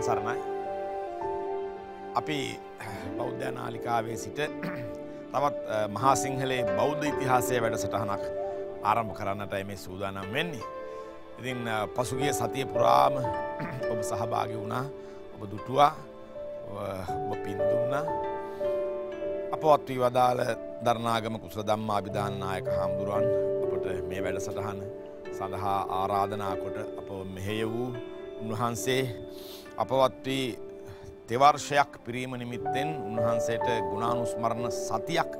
තෙරුවන් සරණයි. අපි බෞද්ධ නාලිකාවේ සිට තවත් මහා සිංහලයේ බෞද්ධ ඉතිහාසය වැඩසටහනක් ආරම්භ කරන්නටයි මේ සූදානම් වෙන්නේ. ඉතින් පසුගිය සතිය පුරාම ඔබ සහභාගි වුණා ඔබ දුටුවා ඔබ පින්දුන්නා අපවත් වී වදාළ දරණාගම කුසල ධම්මාභිධාන නායක හාමුදුරුවන් අපට මේ වැඩසටහන සඳහා ආරාධනා කොට අප මෙහෙය වූ උන්වහන්සේ අපවත් වී තෙවර්ෂයක් පිරීම නිමිත්තෙන් උන්වහන්සේට ගුණානුස්මරණ සතියක්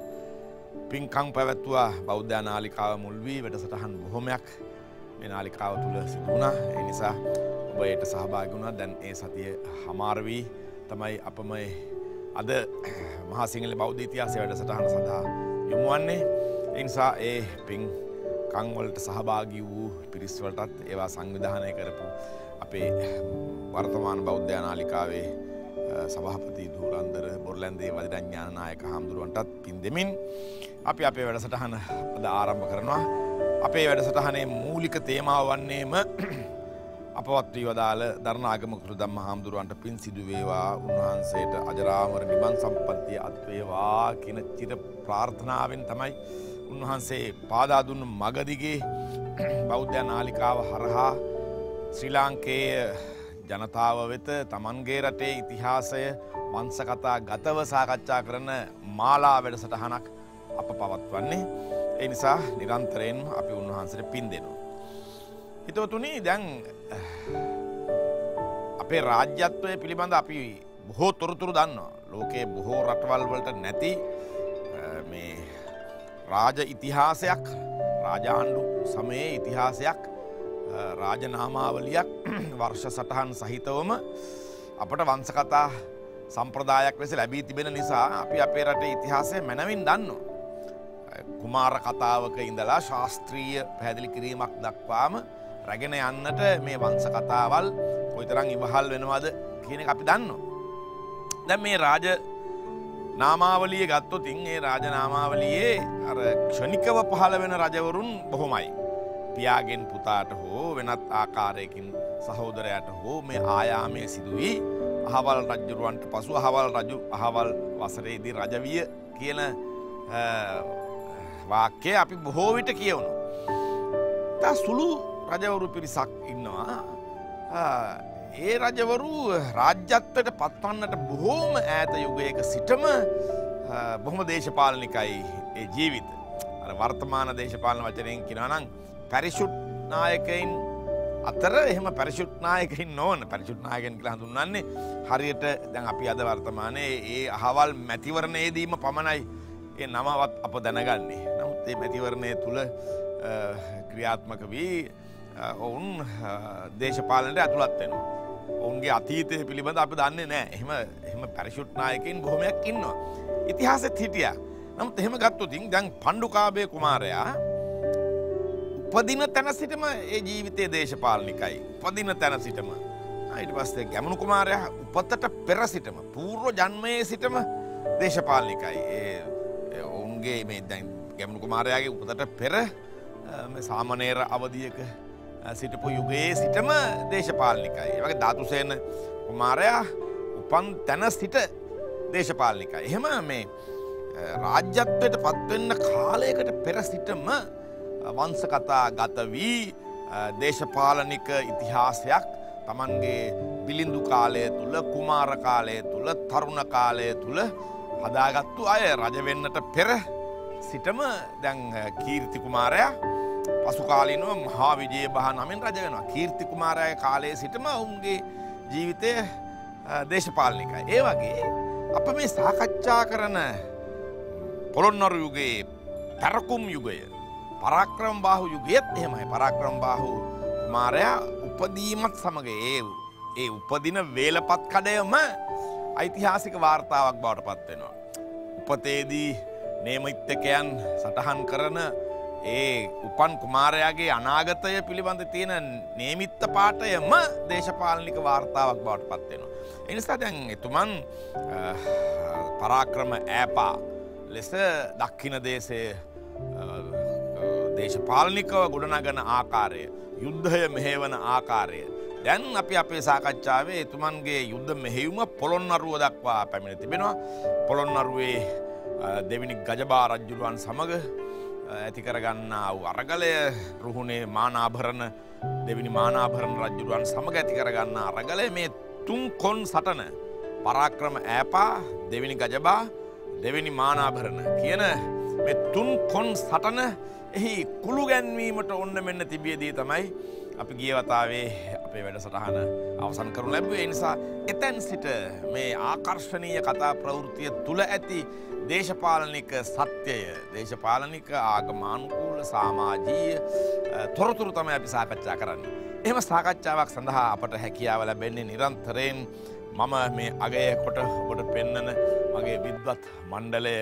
පින්කම් පැවැත්තුවා බෞද්ධ නාලිකාව මුල් වී වැඩසටහන් බොහොමයක් මේ නාලිකාව තුළ සිදු වුණා. ඒ නිසා ඔබ ඒට සහභාගී වුණා. දැන් ඒ සතිය හමාර වී තමයි අප මේ අද මහා සිංහල බෞද්ධ ඉතිහාසය වැඩසටහන සඳහා යොමු වන්නේ. ඒ නිසා ඒ පින්කම් වලට සහභාගී වූ පිරිස් වලටත් ඒවා සංවිධානය කරපු අපේ වර්තමාන බෞද්ධයානාලිකාවේ සභහපති දූරන්දර බොරලන්දේ වදිරඥානනායක හාමුදුරුවන්ටත් පින් දෙමින් අපි අපේ වැඩසටහන අද ආරම්භ කරනවා. අපේ වැඩසටහනේ මූලික තේමාව වන්නේම අපවත්වී වදාළ ධර්නාගමකෘ දම්ම හාමුදුරුවන්ට පින් සිදුවේවා උන්වහන්සේට අජරාමර නිබන් සම්පත්තිය අත්වේවා කියන චිර ප්‍රාර්ථනාවෙන් තමයි උන්වහන්සේ පාදාදුන්න මගදිගේ බෞද්ධ නාලිකාව හරහා ශ්‍රී ලාංකේය ජනතාව වෙත තමන්ගේ රටේ ඉතිහාසය වංසකතා ගතව සාකච්ඡා කරන මාලා වැඩසටහනක් අප පවත්වන්නේ. ඒ නිසා නිරන්තරයෙන් අපි උන්වහන්සට පින් දෙනවා. හිතවතුනි දැන් අපේ රාජ්‍යත්වය පිළිබඳ අපි බොහෝ තොරතුරු දන්නවා. ලෝකයේ බොහෝ රටවල් වලට නැති මේ රාජ ඉතිහාසයක් රාජාණ්ඩු සමයේ ඉතිහාසයක් රාජනාමාවලියක් වර්ෂ සටහන් සහිතවම අපට වංසකතා සම්ප්‍රදායක් ලෙස ලැබී තිබෙන නිසා අපි අපේ රටේ ඉතිහාසය මැනවින් දන්නවා. කුමාර කතාවක ඉඳලා ශාස්ත්‍රීය පැහැදිලි කිරීමක් දක්වාම රැගෙන යන්නට මේ වංස කතාවල් කොයිතරං ඉවහල් වෙනවාද කියන අපි දන්න. දැ මේ රාජ නාමාවලිය ගත්තු තින් ඒ රාජනාමාවලියේ ක්ෂණිකව පහළ වෙන රජවරුන් බොහොමයි. පියාගෙන් පුතාට හෝ වෙනත් ආකාරයකින් සහෝදරයට හෝ මේ ආයාමය සිදුවී අහවල් රජ්ජුරුවන්ට පසු අහවල් රජු අහවල් වසරේදී රජවිය කියන වාක්‍යය අපි බොහෝ විට කියවුණු. තා සුළු රජවරු පිරිසක් ඉන්නවා. ඒ රජවරු රාජ්‍යත්වට පත්වන්නට බොහෝම ඈත යුගයක සිටම බොහොම දේශපාලනිකයි ජීවිත. වර්තමාන දේශපාලන වචනයෙන් කිරනං පැරිෂුට් නායකයින් අතර එහෙම පැරිෂුට් නායකයින් නොවන පැරිෂුට් නායකයන් කියලා හඳුන්වන්නේ හරියට දැන් අපි අද වර්තමානයේ ඒ අහවල් මැතිවරණයේදීම පමණයි ඒ නමවත් අප දැනගන්නේ. නමුත් මේ මැතිවරණය තුල ක්‍රියාත්මක වී ඔවුන් දේශපාලනයට ඇතුළත් වෙනවා. ඔවුන්ගේ අතීතය පිළිබඳ අපි දන්නේ නෑ. එහෙම එහෙම පැරිෂුට් නායකයින් බොහොමයක් ඉන්නවා. ඉතිහාසෙත් හිටියා. නමුත් එහෙම ගත්තොත් දැන් පණ්ඩුකාභය කුමාරයා උපදින තැන සිටම ඒ ජීවිතය දේශපාලනිකයි. උපදින තැන සිටම. ඊට පස්සේ ගැමුණු කුමාරයා උපතට පෙර සිටම පූර්ව ජන්මයේ සිටම දේශපාලනිකයි. ඒ ඔවුන්ගේ මේ දැන් ගැමුණු කුමාරයාගේ උපතට පෙර සාමනේර අවධියක සිටපු යුගයේ සිටම දේශපාලනිකයි. ඒ වගේ ධාතුසේන කුමාරයා උපන් තැන සිට දේශපාලනිකයි. එහෙම මේ රාජ්‍යත්වයට පත්වෙන්න කාලයකට පෙර සිටම වංසකතා ගත වී දේශපාලනික ඉතිහාසයක් තමන්ගේ බිලිඳු කාලය තුළ කුමාර කාලය තුළ තරුණ කාලය තුළ හදාගත්තු අය රජවෙන්නට පෙර සිටම දැන් කීර්ති කුමාරයා පසුකාලිනුව මහා විජය බහ නමින් රජ වෙනවා කීර්ති කුමාරය කාලයේ සිටම ඔවුන්ගේ ජීවිතය දේශපාලනිකයි. ඒ වගේ අප මේ සාකච්ඡා කරන පොළොන්නොර යුගයේ පැරකුම් යුගය පරාක්‍රම බාහු යුගයත් එහෙමයි පරාක්‍රම බාහු මාරයා උපදීමත් සමග ඒ ඒ උපදින වේලපත් කඩයම යිතිහාසික වාර්තාවක් බවට පත්වෙනවා. උපතේදී නේමෛත්‍යකයන් සටහන් කරන ඒ උපන් කුමාරයාගේ අනාගතය පිළිබඳ තියෙන නේමිත්ත පාටයම දේශපාලනික වාර්තාවක් බවට පත්වෙනවා. එනිසා දැන් එතුමන් පරාක්‍රම ඇපා ලෙස දක්කින දේශය දේශපාලනිකව ගොඩනගන ආකාරය යුද්ධය මෙහෙවන ආකාරය. දැන් අපි අපේ සාකච්ඡාවේ එතුමන්ගේ යුද්ධ මෙහෙවුම පොළොන්නරුව දක්වා පැමිණ තිබෙනවා. පොළොන්නරුවේ දෙවිනි ගජබා රජ්ජුරුවන් සමඟ ඇතිකරගන්නා වූ අරගලය රුහුණේ මානාභරණ දෙවිනි මානාභරණ රජ්ජුරුවන් සමඟ ඇතිකරගන්නා අරගලය මේ තුන් කොන් සටන පරාක්‍රම ඈපා දෙවිනි ගජබා දෙවිනි මානාභරණ කියන මේ තුන් කොන් සටන එහි කුළු ගැන්වීමට ඔන්න මෙන්න තිබියදී තමයි අපි ගියවතාවේ අපේ වැඩසටහන අවසන් කරු ලැබුවේ නිසා එතැන් සිට මේ ආකර්ශණීය කතා ප්‍රවෘතිය තුළ ඇති දේශපාලනික සත්‍යය දේශපාලනික ආගමානුකූල සාමාජීය තොරතුරු තමයි අපි සාකච්ඡා කරන්න. එම සාකච්ඡාවක් සඳහා අපට හැකියාව ලැබෙන්නේ නිරන්තරයෙන් මම මේ අගය කොට ඔබට පෙන්නන මගේ විද්වත් මණ්ඩලය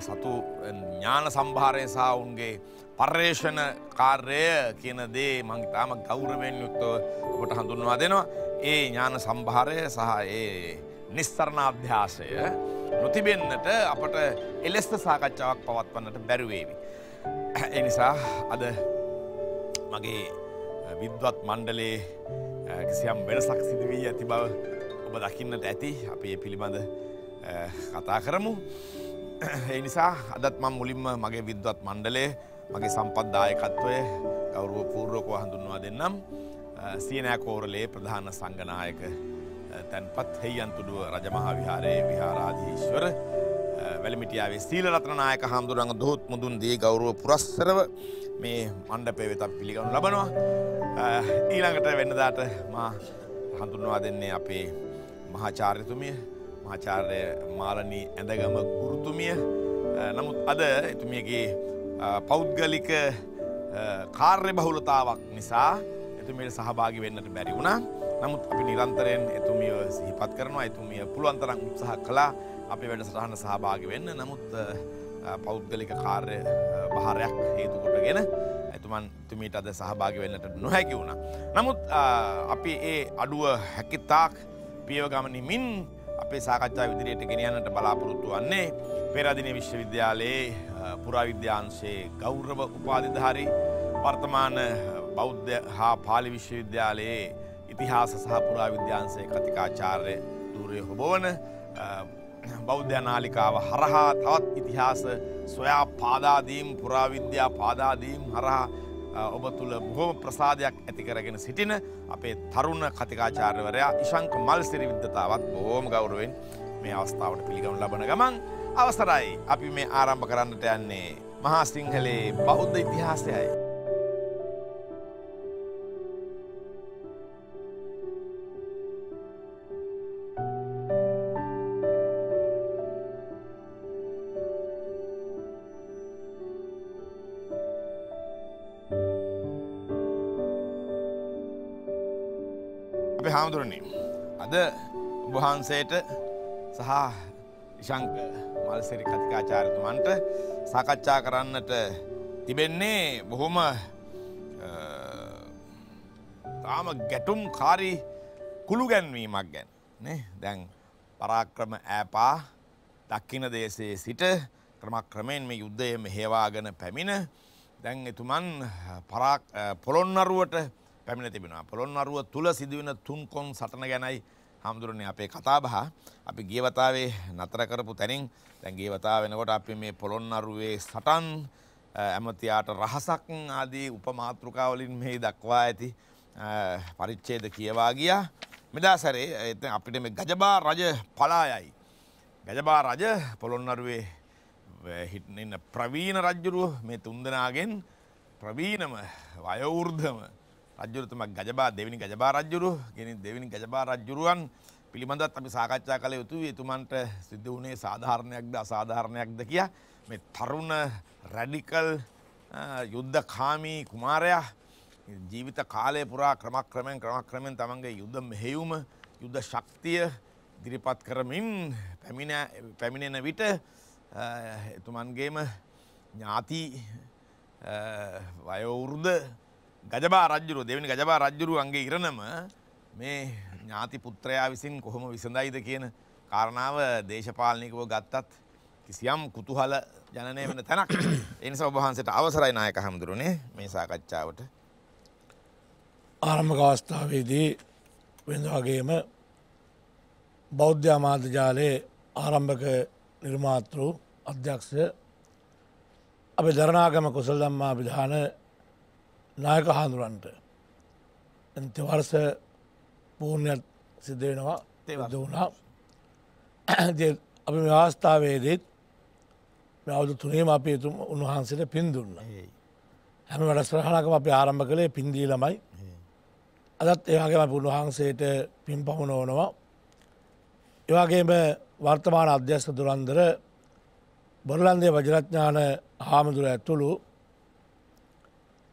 සතු ඥාන සම්භාරය සහ උන්ගේ පර්යේෂණ කාර්ය කියන දේ මං ඉතාම ගෞරවයෙන් යුක්තව ඔබට හඳුන්වා දෙනවා. ඒ ඥාන සම්භාරය සහ ඒ නිස්සරණාභ්‍යාසය නොතිබෙන්නට අපට එලෙස්ත සාකච්ඡාවක් පවත්වන්නට බැරිවේවි. එනිසා අද මගේ විද්වත් මණ්ඩලේ කිසියම් වෙනසක් සිදුවී ඇති බව ඔබ දකින්නට ඇති අපේ පිළිබඳ කතා කරමු. ඒ නිසා අදත් මම මුලින්ම මගේ විද්වත් මණ්ඩලය මගේ සම්පත් දායකත්වය ගෞරව පූර්වකව හඳුන්වා දෙන්නම් සියනෑකෝරලේ ප්‍රධාන සංගනායක තැන්පත් හෙයියන්තුඩුව රජමහා විහාරයේ විහාරාධීශ්වර වැලිමිටියාවේ සීලරත්නනායක හාමුදුරන් දොහොත් මුදුන් දී ගෞරව පුරස්සරව මේ මණ්ඩපය වෙතත් පිළිගනු ලබනවා ඊළඟට වෙන්නදාට මා හඳුන්වා දෙන්නේ අපේ මහාචාර්යතුමිය මාචාර්ය මාලනී ඇඳගම ගුරුතුමිය නමුත් අද එතුමියගේ පෞද්ගලික කාර්ය බහුලතාවක් නිසා එතුමියට සහභාගි වෙන්නට බැරි වුණා. නමුත් අපි නිරන්තරයෙන් එතුමිය සිහිපත් කරනවා. එතුමිය පුළුවන් තරම් උත්සාහ කළා අපි වැඩසටහන සහභාගි වෙන්න. නමුත් පෞද්ගලික කාර්ය භාරයක් හේතු කොටගෙන එතුමන් එතුමියට අද සහභාගි වෙන්නට නොහැකි වුණා. නමුත් අපි ඒ අඩුව හැකිතාක් පියව ගමනිමින් අපේ සාකච්ඡා විදිරයට ගෙනයන්නට බලාපොරොත්තු වන්නේ පෙරදින විශ්වවිද්‍යාලයේ පුරාවිද්‍යාංශයේ ගෞරව උපාධිධාරී වර්තමාන බෞද්ධ හා පාලි විශ්වවිද්‍යාලයේ ඉතිහාස සහ පුරාවිද්‍යාංශයේ කතිකාචාර්ය ධූරය හොබවන බෞද්ධ නාලිකාව හරහා තවත් ඉතිහාස සොයා පාදාදීම් පුරාවිද්‍යා පාදාදීම් හරහා ඔබ තුළ බොහොම ප්‍රසාදයක් ඇති කරගෙන සිටින අපේ තරුණ කතිකාචාර්යවරයා ඉශංක මල්සිරි විද්වතාවත් බොහොම ගෞරවෙන් මේ අවස්ථාවට පිළිගනු ලබන ගමන් අවසරයි අපි මේ ආරම්භ කරන්නට යන්නේ මහා සිංහලයේ බෞද්ධ ඉතිහාසයයි. හාමුදුරණ අද වහන්සේට සහ ශංක මල්සිරි කතිකාචාරතුමන්ට සාකච්ඡා කරන්නට තිබෙන්නේ බොහොම තාම ගැටුම් කාරි කුළු ගැන්වීමක් ගැන දැන් පරාක්‍රම ඇපා දක්කින දේශයේ සිට ක්‍රමක්‍රමයෙන් මේ යුද්ධය මෙහෙවාගෙන පැමිණ දැන් එතුමන් පොළොන්නරුවට පැමිණ තිබෙනවා. පොළොන්නරුව තුළ සිදුවෙන තුන්කොන් සටන ගැනයි හාමුදුරනේ අපේ කතාබහ අපි ගිය වතාවේ නතර කරපු තැනින් දැන් ගිය වතාව වෙනකොට අපි මේ පොළොන්නරුවේ සටන් ඇමතියාට රහසක් ආදී උපමාතෘකා වලින් මේ දක්වා ඇති පරිච්ඡේද කියවා ගියා. මෙදා සැරේ අපිට මේ ගජබා රජ පලායයි. ගජබා රජ පොළොන්නරුවේ හිටින්න ප්‍රවීණ රජුරුව මේ තුන්දෙනාගෙන් ප්‍රවීණම වයවෘද්ධම රජුරතුමක් ගජබා දෙවිනි ගජබා රජ්ජුරු ගෙන දෙවිනි ගජබා රජ්ජුරුවන් පිළිබඳත් අපි සාකච්ඡා කළ යුතු එතුමන්ට සිද්ධ වුණේ සාධාරණයක්ද අසාධාරණයක්ද කිය මේ තරුණ රැඩිකල් යුද්ධකාමී කුමාරයා ජීවිත කාලය පුරා ක්‍රමක්‍රමෙන් ක්‍රමක්‍රමෙන් තමන්ගේ යුද්ධ මෙහෙයුම යුද්ධ ශක්තිය දිරිපත් කරමින් පැමිණෙන විට එතුමන්ගේම ඥාති වයවුරුද ගජබා රජ්ජුරුව දෙවැනි ගජබා රජ්ජුරුවන්ගේ ඉරණම මේ ඥාති පුත්‍රයා විසින් කොහොම විසඳයිද කියන කාරණාව දේශපාලනිකව ගත්තත් කිසියම් කුතුහල ජනනය වෙන තැනක් එනිසා ඔබ වහන්සේට අවසරයි නායක හඳුරුනේ මේ සාකච්ඡාවට ආරම්භක අවස්ථාවේදී වෙන වගේම බෞද්ධ අමාත්‍ය ජාලයේ ආරම්භක නිර්මාතෘ අධ්‍යක්ෂ අපේ දරණාගම කුසල් ධම්මා විධාන නායක හාදුරන්ට තෙවර්ස පූර්ණයක් සිද්ධ වෙනවා තේවද වුණා අපි වාස්ථාවේදෙත් අවුදු තුනේම අපේ තුම උන්වහන්සේට පින් දුන්න හැම වැඩස්්‍රහණකම අපි ආරම්භ කළේ පින්දී ළමයි අදත් ඒවාගේම උන්වහන්සේට පින් පමුණ ඕනවා එවාගේම වර්තමාන අධ්‍යස්ථ දුරන්දර බොරලන්දේ වජරඥාන හාමුදුර ඇතුළු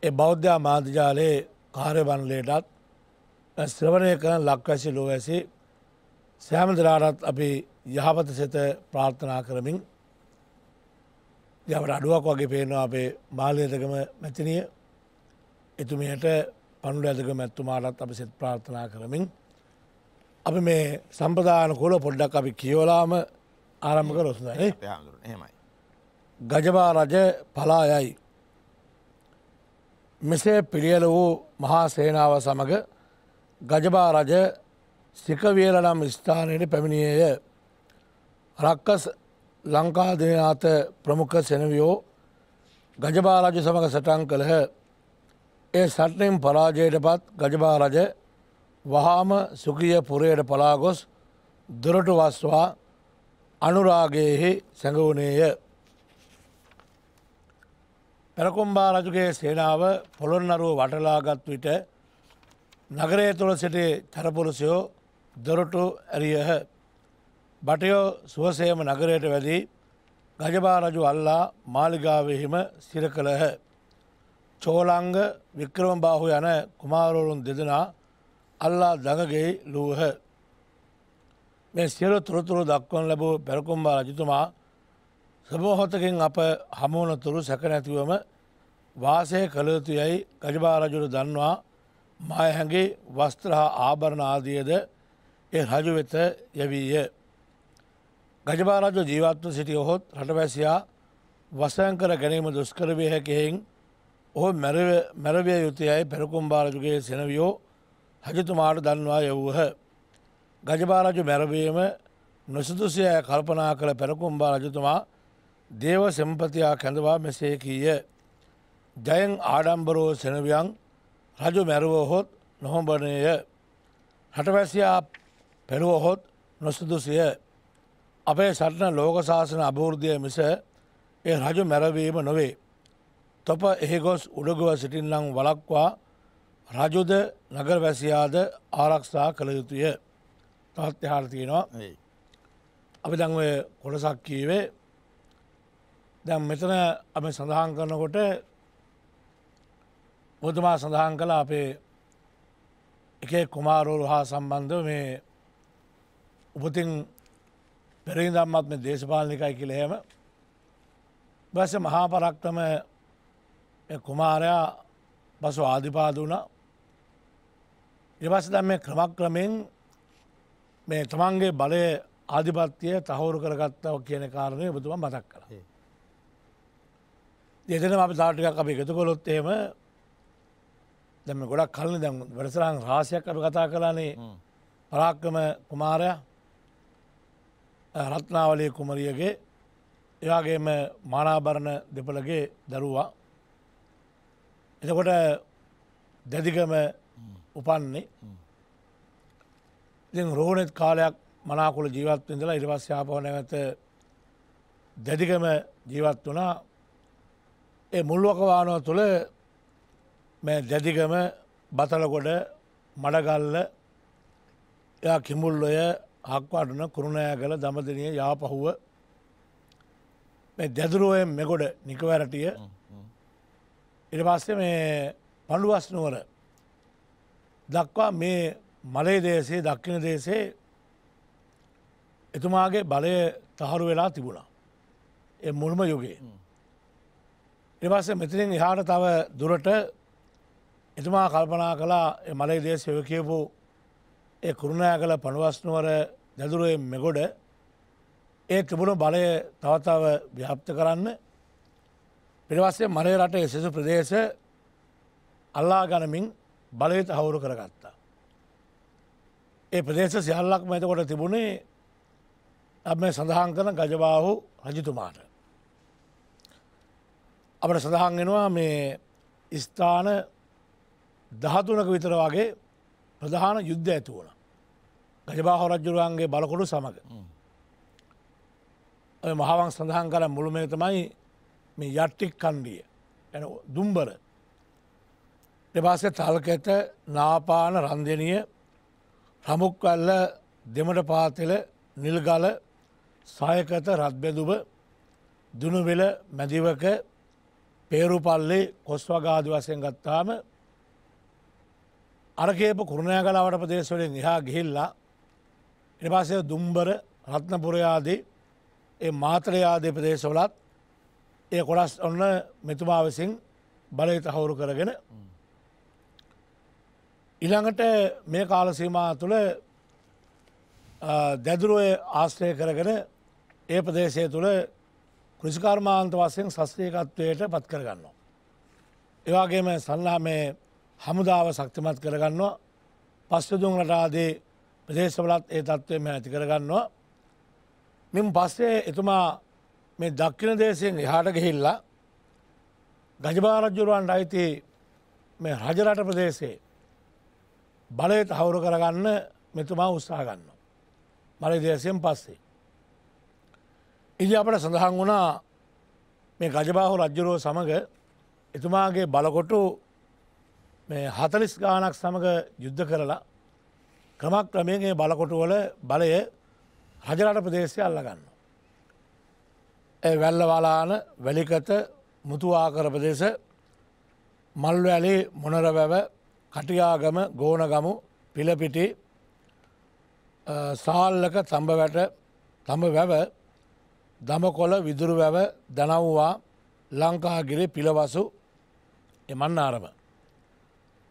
ඒ බෞද්ධා මාධ්‍යාලයේ කාර්යබන්ලයටත් ශ්‍රවණය කරන ලක්වැසි ලෝවැසි සෑමදරාටත් අපි යහපත සෙත ප්‍රාර්ථනා කරමින් යවට අඩුවක් වගේ පේනවා අපේ මාලයතකම මැතිනිය එතුමයට පණුඩ ඇතක මැත්තුමාටත් අපි සෙත් ප්‍රාර්ථනා කරමින් අපි මේ සම්පදාන කොල පොඩ්ඩක් අපි කියවලාම ආරම්භක රොස්නයි ගජබා රජ පලා යයි මෙසේ පිළියල වූ මහා සේනාව සමඟ ගජබා රජ සිකවියල නම් ස්ථානයට පැමිණියය රක්කස් ලංකාදනාත ප්‍රමුඛ සෙනවියෝ ගජබා රජ සමඟ සටන් කළහ ඒ සටනෙන් පරාජයට පත් ගජබා රජ වහාම සුකිය පුරයට පලාගොස් දුරට වස්වා අනුරාගයෙහි සැඟවනේය පැරකුම්බා රජුගේ සේනාව පොළොන්නරුව වටලාගත් විට නගරය තුළ සිටි තරපුරුෂයෝ දොරටු ඇරියහ. බටයෝ සුවසේම නගරයට වැදී ගජබා රජු අල්ලා මාලිගාවහිම සිර කළහ. චෝලංග වික්‍රම බාහු යන කුමාරවරුන් දෙදෙනා අල්ලා දඟගෙයි ලූහ. මේ සියලු තොරතුරු දක්වන ලැබූ පැරකුම්බා රජතුමා සබෝහතකින් අප හමුවනතුරු සැකනැතිවම වාසය කළයුතු යැයි ගජබාරජුරු දන්වා මයහැගේ වස්ත්‍ර හා ආභරණ ආදියද එ රජු වෙත යැවීය. ගජබාරජ ජීවත්ව සිටිය ඔහොත් රටවැසියා වසයංකර ගැනීම දුස්කරවිය හැකෙහින් ඔහු මැරවිය යුතුයයි පැරකුම්බාරජුගේ සෙනවියෝ හජතුමාට දන්වා යවූහ. ගජබාරජු මැරවීම නොසුදුසය කල්පනා කළ පැරකුම්බා රජතුමා දේව සෙම්පතියා කැඳවා මෙසේ කීය ජයන් ආඩම්බරෝ සෙනවියන් රජු මැරුවහොත් නොහොඹනය හටවැසියා පෙළුවහොත් නොසුදුසය අපේ සටන ලෝකශාසන අභූර්ධය මිස ඒ රජු මැරවීම නොවේ. තොප එහෙගොස් උඩගුව සිටින්නම් වලක්වා රජුද නගරවැසියාද ආරක්ෂා කළ යුතුය. තවත් එහාර තියෙනවා අපි දැන්ව කොටසක් කීවේ දැන් මෙතන අපි සඳහන් කරනකොට බොතුමා සඳහන් කළ අපේ එක කුමාරෝරු හා සම්බන්ධ මේ උපතින් පෙරින් දම්මත් මේ දේශපාලනිකයි කිලහෙම බැස මහා පරක්තම කුමාරයා පසු ආධිපාද වුණා ඉවස් දැම් මේ ක්‍රමක්‍රමෙන් මේ තමන්ගේ බලය ආධිපත්තිය තහවුරු කරගත්තව කියන කාරණය බතුම මතක් කළ. දෙදන අප තාටිකක් අපි එකතු කොළොත් එහෙම දැම ගොඩක් කල්න දැම් වැඩසරන් රාශයක් අප කතා කලානේ පරාක්කම කුමාරයා රත්නාවලය කුමරියගේ එයාගේම මානාභරණ දෙපළගේ දරුවා එතකොට දැදිකම උපන්නේ ඉතින් රෝණෙත් කාලයක් මනාකුල ජීවත්වෙන්දලා ඉරිවස්්‍යාපව නැවත දැදිකම ජීවත් වනා ඒ මුල්ුවක වානුව තුළ මේ දැදිකම බතලකොඩ මඩගල්ල එයා කිමුල්ලොය හක්වාටන කුරුණය කළ දමදනය යාපහුව මේ දැදුරුවෙන් මෙකොඩ නිකවැරටිය ඉට පස්සේ මේ පඩුවස්නුවර දක්වා මේ මලේ දේශේ දක්කින දේශේ එතුමාගේ බලය තහරු වෙලා තිබුණා එ මුල්ම යුගේ. නිවස මෙතිරින් එහාට තව දුරට එතුමා කල්පනා කලා මලයි දේ සෙව කියපු ඒ කුරුණෑ කළ පණුවස්නුවර දැදුරුවෙන් මෙගොඩ ඒ තිබුණු බලය තවතාව ව්‍යාප්ත කරන්න පිරිවස්සේ මරේ රට එසෙසු ප්‍රදේශ අල්ලා ගනමින් බලයත හවුරු කරගත්තා. ඒ ප්‍රදේශ සියල්ලක් මතකොට තිබුණේ අ මේ සඳහන් කරන ගජබාහු රජතුමාට. අපට සඳහන් වෙනවා මේ ස්ථාන දහතුනක විතර වගේ ප්‍රධාන යුද්ධ ඇති වුණ. ගජබා හොරජ්ජුරුවන්ගේ බලකොඩු සමඟ. ඔය මහාවන් සඳහන් කර මුළුමේ තමයි මේ යට්ටික් කණ්ඩිය එන දුම්බර දෙපාස තල්කෙත නාපාන රන්දනිය රමුක්කල්ල දෙමට පාතෙල නිල්ගල සයකත රත්බැදුබ දුනුවෙල මැදිවක පේරුපල්ලේ කොස්වගාදි වසයෙන් ගත්තාම අරකේප කුරුණය කලාවට ප්‍රදේශවලින් එහා ගිහිල්ලා එනිපාසය දුම්බර රත්නපුරයාදී ඒ මාතරයාදී ප්‍රදේශවලත් ඒ කොඩස් ඔන්න මෙතුමා විසින් බලය තහවුරු කරගෙන ඉළඟට මේ කාලසීමා තුළ දැදුරුවය ආශ්‍රය කරගෙන ඒ ප්‍රදේශය තුළ කෘෂිකර්මාන්ත වසයෙන් සස්්‍රීකත්වයට පත් කරගන්නවා. ඒවාගේම සල්ලා මේ හමුදාව සක්තිමත් කරගන්නවා පස්සදුන් රටාදී ප්‍රදේශවලත් ඒ තත්ත්වයම ඇති කරගන්නවා. මෙම පස්සේ එතුමා මේ දක්කින දේශයෙන් එහාට ගෙහිල්ලා ගජභාරජ්ජුරුවන්ට අයිති මේ රජරට ප්‍රදේශයේ බලයට හවුරු කරගන්න මෙතුමා උත්සාහ ගන්න. මල දේශයෙන් පස්සේ. ඉදි අපට සඳහන් වුණා මේ ගජබාහු රජ්ජුරුව සමඟ එතුමාගේ බලකොටු හතලිස් ගානක් සමඟ යුද්ධ කරලා ක්‍රමක්‍රමයගේ බලකොටුවල බලය රජරට ප්‍රදේශය අල්ලගන්න. ඇ වැල්ලවලාන වැලිකත මුතුවාකර ප්‍රදේශ මල්ව ඇලි මොනරවැව කටියාගම ගෝනගමු පිලපිටි සාල්ලක තඹවැට තඹ වැව දමකොළ විදුරුවැව දනව්වා ලංකාගිරි පිළවසු එමන්න ආරම.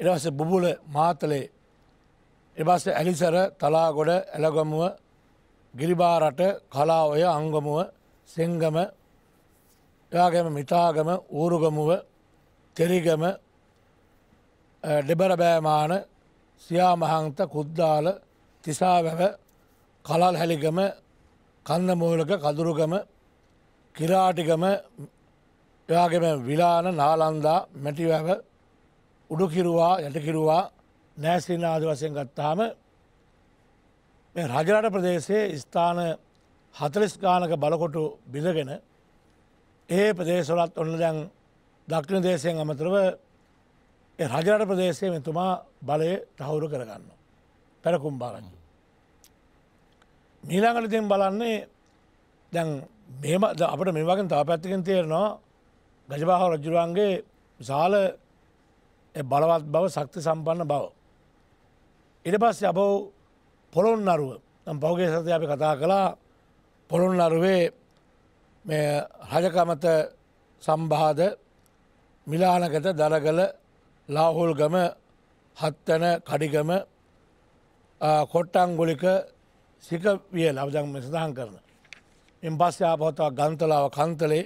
එරවස බුබුල මාතලේ එබස ඇලිසර තලාගොඩ ඇලගමුව ගිරිබාරට කලා ඔය අංගමුව සිංගම එයාගම මිතාගම ඌරුගමුව තෙරිගම ඩෙබරබෑමාන සියාමහංත කුද්දාල තිසාවැව කලල් හැලිගම කන්න මූලක කදුරුගම කිරාටිගම එයාගම විලාන නාලන්දා මැටිවැව උඩුකිරුවා යටකිරුවා නෑස්ලින ආද වසයෙන් ගත්තාම මේ රජරට ප්‍රදේශයේ ස්ථාන හතලිස් ගානක බලකොටු බිඳගෙන ඒ ප්‍රදේශවලත් ඔන්න දැන් දක්ෂිණ දේශයෙන් අමතරව රජරට ප්‍රදේශය මෙතුමා බලය තහවුරු කරගන්න පැරකුම් බාරංචි. මීලාඟට තින් බලන්නේ දැන් මෙම අපට මේවාගෙන් තා පැත්තිකින් තේරෙනවා ගජබාහ රජුරුවන්ගේ විශාල බලවත් බව සක්ති සම්පන්න බව. ඉට පස්සේ අපව පොළොන් අරුව පෞගේ සතය අපි කතා කළා පොළොන් අරුවේ රජකමත සම්බාධ මිලානකත දරගල ලාහුල්ගම හත්තන කඩිගම කොට්ටංගුලික සිකවියල අවදන් සඳහන් කරන. එම් පස්ස ආපහතාව ගන්තලාව කන්තලේ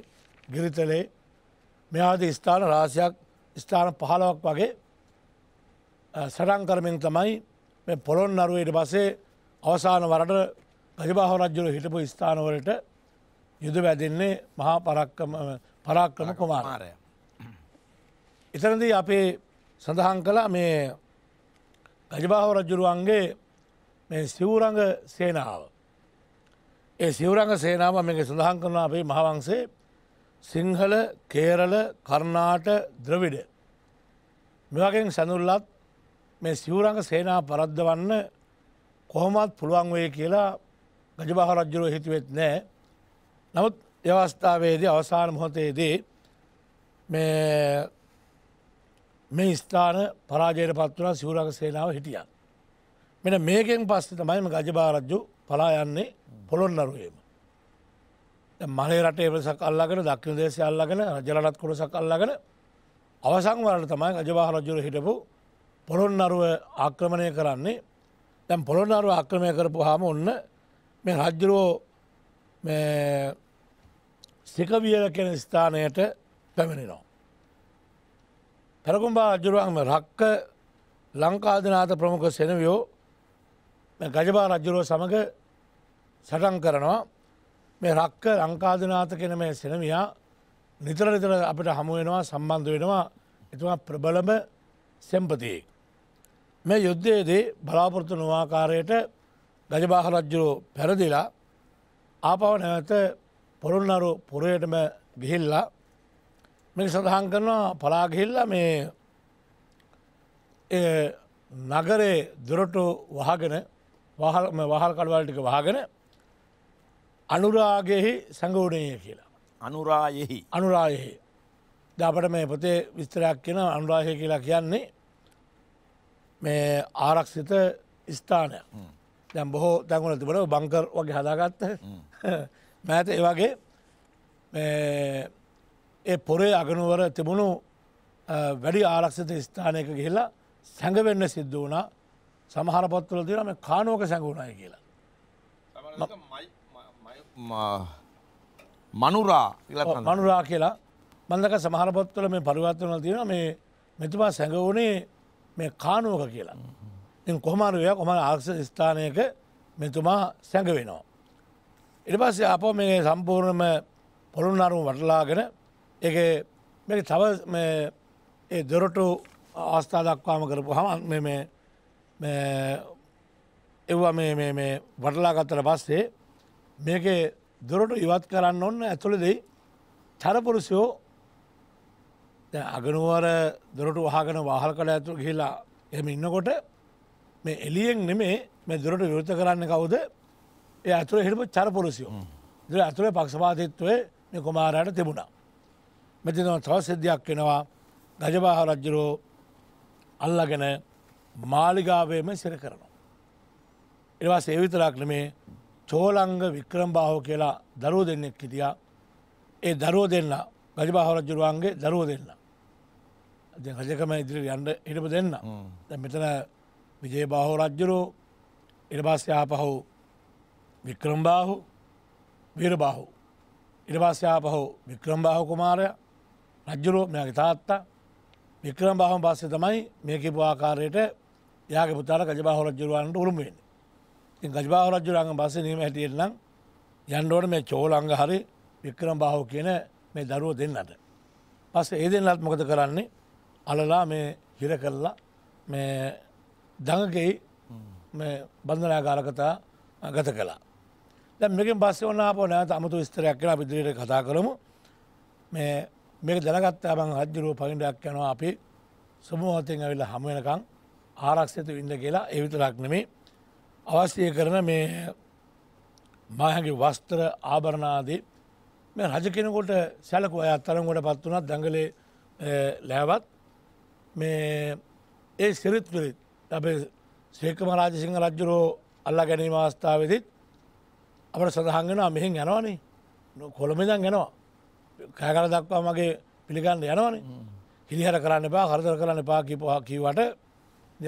ගිරිතලේ මෙයාද ස්ථාන රාශයක් ස්ථාන පහලවක් වගේ සටන් කරමින් තමයි පොළොන් නරුවයට පසේ අවසාන වරට ගජබාහ රජ්ජුර හිටපු ස්ථානවලට යුද වැදින්නේ මහා පරාක්‍රම කුමාරය. එතනදී අපේ සඳහන් කළ මේ ගජබාහ රජ්ජුරුවන්ගේ මේ සිවරංග සේනාව. ඒ සිවරංග සේනාව මේක සඳහන් කරන අපේ මහවංසේ සිංහල කේරල කරණාට ද්‍රවිඩ. මෙවගෙන් සැඳුල්ලත් මේ සිවරංග සේනා පරද්දවන්න කොහොමත් පුළුවන් වේ කියලා ගජබහ රජ්ජුරුව හිතුවෙත් නෑ. නමුත් ්‍යවස්ථාවේදී අවසාන මොහොතේදී මේ ස්ථාන පරාජයට පත්වන සිවරග සේනාව හිටිය. මෙට මේකෙන් පස්සේ තමයිම ගජභාරජ්ජු පලා යන්නේ පොළොන්නරුවේම. මලේ රටේ වෙසක් අල්ලගෙන දක්න දේශය අල්ලගෙන ජලටත් කොරසක් අල්ලගෙන අවසං වලට තමයි ගජභාරජ්ජුර හිටපු පොළොන්නරුව ආක්‍රමණය කරන්නේ දැම් පොළොන්නරුව ආක්‍රමය කරපු හාම ඔන්න මේ රජ්ජුරෝ සිකවියල කෙන ස්ථානයට පැමිණිනවා. පැරකුම්බා රජුරුවන්ම රක්ක ලංකාධනාත ප්‍රමුඛ සෙනවියෝ ගජපා රජ්ජුරුව සමඟ සටන් කරනවා මේ රක්ක ලංකාදනාත කෙන මේ සෙනමියා නිතර නිතර අපට හමුවෙනවා සම්බන්ධ වෙනවා එතුමා ප්‍රබලම සෙම්පතියෙක්. මේ යුද්ධයේදී බලාපොරොත්තු නොවාකාරයට ගජබාහ රජ්ජුරෝ පැරදිලා ආපව නැවත පොරුන්නරු පුරයටම ගිහිල්ලා මෙ සඳහන් කරනවා පලාගිහිල්ලා මේ නගරේ දුරටු වහගෙන වහල්ම වහල් කඩවල්ටික වහගෙන අනුරාගෙහි සඟෝඩනය කියලා. අනුරායෙහි අනුරායෙහි දපට මේ පොතේ විස්තරයක් කියෙන අනුරාහය කියලා කියන්නේ මේ ආරක්ෂිත ස්ථානය දැම් බොහෝ තැන්ගුල තිබට බංකර් වගේ හදාගත්ත මෑත ඒවගේ ඒ පොරේ අගනුවර තිබුණු වැඩි ආරක්ෂිත ස්ථානයක ගිහිලා සැඟවෙන්න සිද්ධ වනා සමහර පොත්වල තියෙන මේ කානුවක සැඟුණයි කියලා මනුරා මනුරා කියලා මන්දක සමහර පොත්වල මේ පරිවත්වන තියෙන මේ මෙතුමා සැඟවුණේ මේ කානුවක කියලා කොහමරුවයක් කොම ආක්ෂ ස්ථානයක මෙතුමා සැඟවෙනවා. ඉට පස්සේ අප මේ සම්පූර්ණම පොළුන් අරුම් වටලාගෙන එක මේ තව ඒ දොරටු අවස්ථා දක්වාම කරපු හම මේ එව්වා මේ වටලාගත්තට පස්සේ මේක දොරට ඉවත් කරන්න ඔන්න ඇතුළෙදයි චරපුරුෂයෝ අගනුවර දොරට වහගෙන වාහල් කළ ඇතුළ කියලා එම ඉන්නකොට මේ එලියෙන් නෙමේ මේ දොරට විවෘත කරන්න කවුද ඒ ඇතුළ හිටපු චරපුරුසියෝ දුර ඇතුළේ පක්ෂපාතිත්වය මේ කුමාරයට තිබුණා. මෙතිනව තව සිද්ධයක් වෙනවා ගජබාහ රජ්ජුරෝ අල්ලගෙන මාලිගාවයම සිර කරනවා. එවා සේවිතරක් නෙමේ චෝලංග වික්‍රම්භාව කියලා දරුව දෙන්නෙක් හිටියා ඒ දරුව දෙන්න ගජබාහරජුරුවන්ගේ දරුව දෙන්න. රජකම ඉදිරි යන්න හිටපු දෙන්න මෙතන විජේ බාහෝ රජ්ජුරෝ ඉරභාස්්‍යාපහු වික්‍රම්බාහු වීරබාහු ඉරභාස්්‍යාපහු වික්‍රම්බාහු කුමාරය රජ්ජුරෝ මෙයාගේ තාත්තා වික්‍රම බාහම පස්සේ තමයි මේකපු ආකාරයට යාගේ පුතාට ගජබාහ රජ්ජුරුවන්ට උරුමවෙන්න ඉතින් ගජබාහ රජ්ජුරංග පස්සේ නීම හැටියෙන්නම් යන්ඩෝට මේ චෝලංග හරි වික්‍රම බාහෝ කියන මේ දරුව දෙන්නට පස්සේ ඒ දෙන්නත් මොකද කරන්නේ අලලා මේ හිර කරලා මේ දඟගෙයි බන්ධනාකාරකතා ගත කලා දැ මේකින් පස්සේ ඔන්න අප නෑත අමතු විස්තරයක් කෙන පිදිරයට කතා කරමු මේ මේක දැනගත්තා බං රජ්ජුරුව පරිඩයක් යනවා අපි සමූහතෙන් ඇවිල්ලා හම වෙනකං ආරක්ෂතු ඉන්න කියලා එවිතරක් නෙමේ අවශ්‍යය කරන මේ මාහගේ වස්ත්‍ර ආභරණාදී මේ රජ කෙනකොට සැලකු අය අත්තරකොට පත් වනත් දඟලේ ලෑවත් මේ ඒ සිරිත්තුලිත් අපේ සේකම රාජසිංහ රජ්ජුරෝ අල්ලා ගැනීම අවස්ථාවදිත් අපට සඳහන්ගෙනවා මෙහෙන් යනවානේ කොළමදන් ගෙනවා කෑගල දක්වා මගේ පිළිගන්න යනවන හිරිහර කරන්න එපා කරදර කරන්න එපා කිපහක් කිවට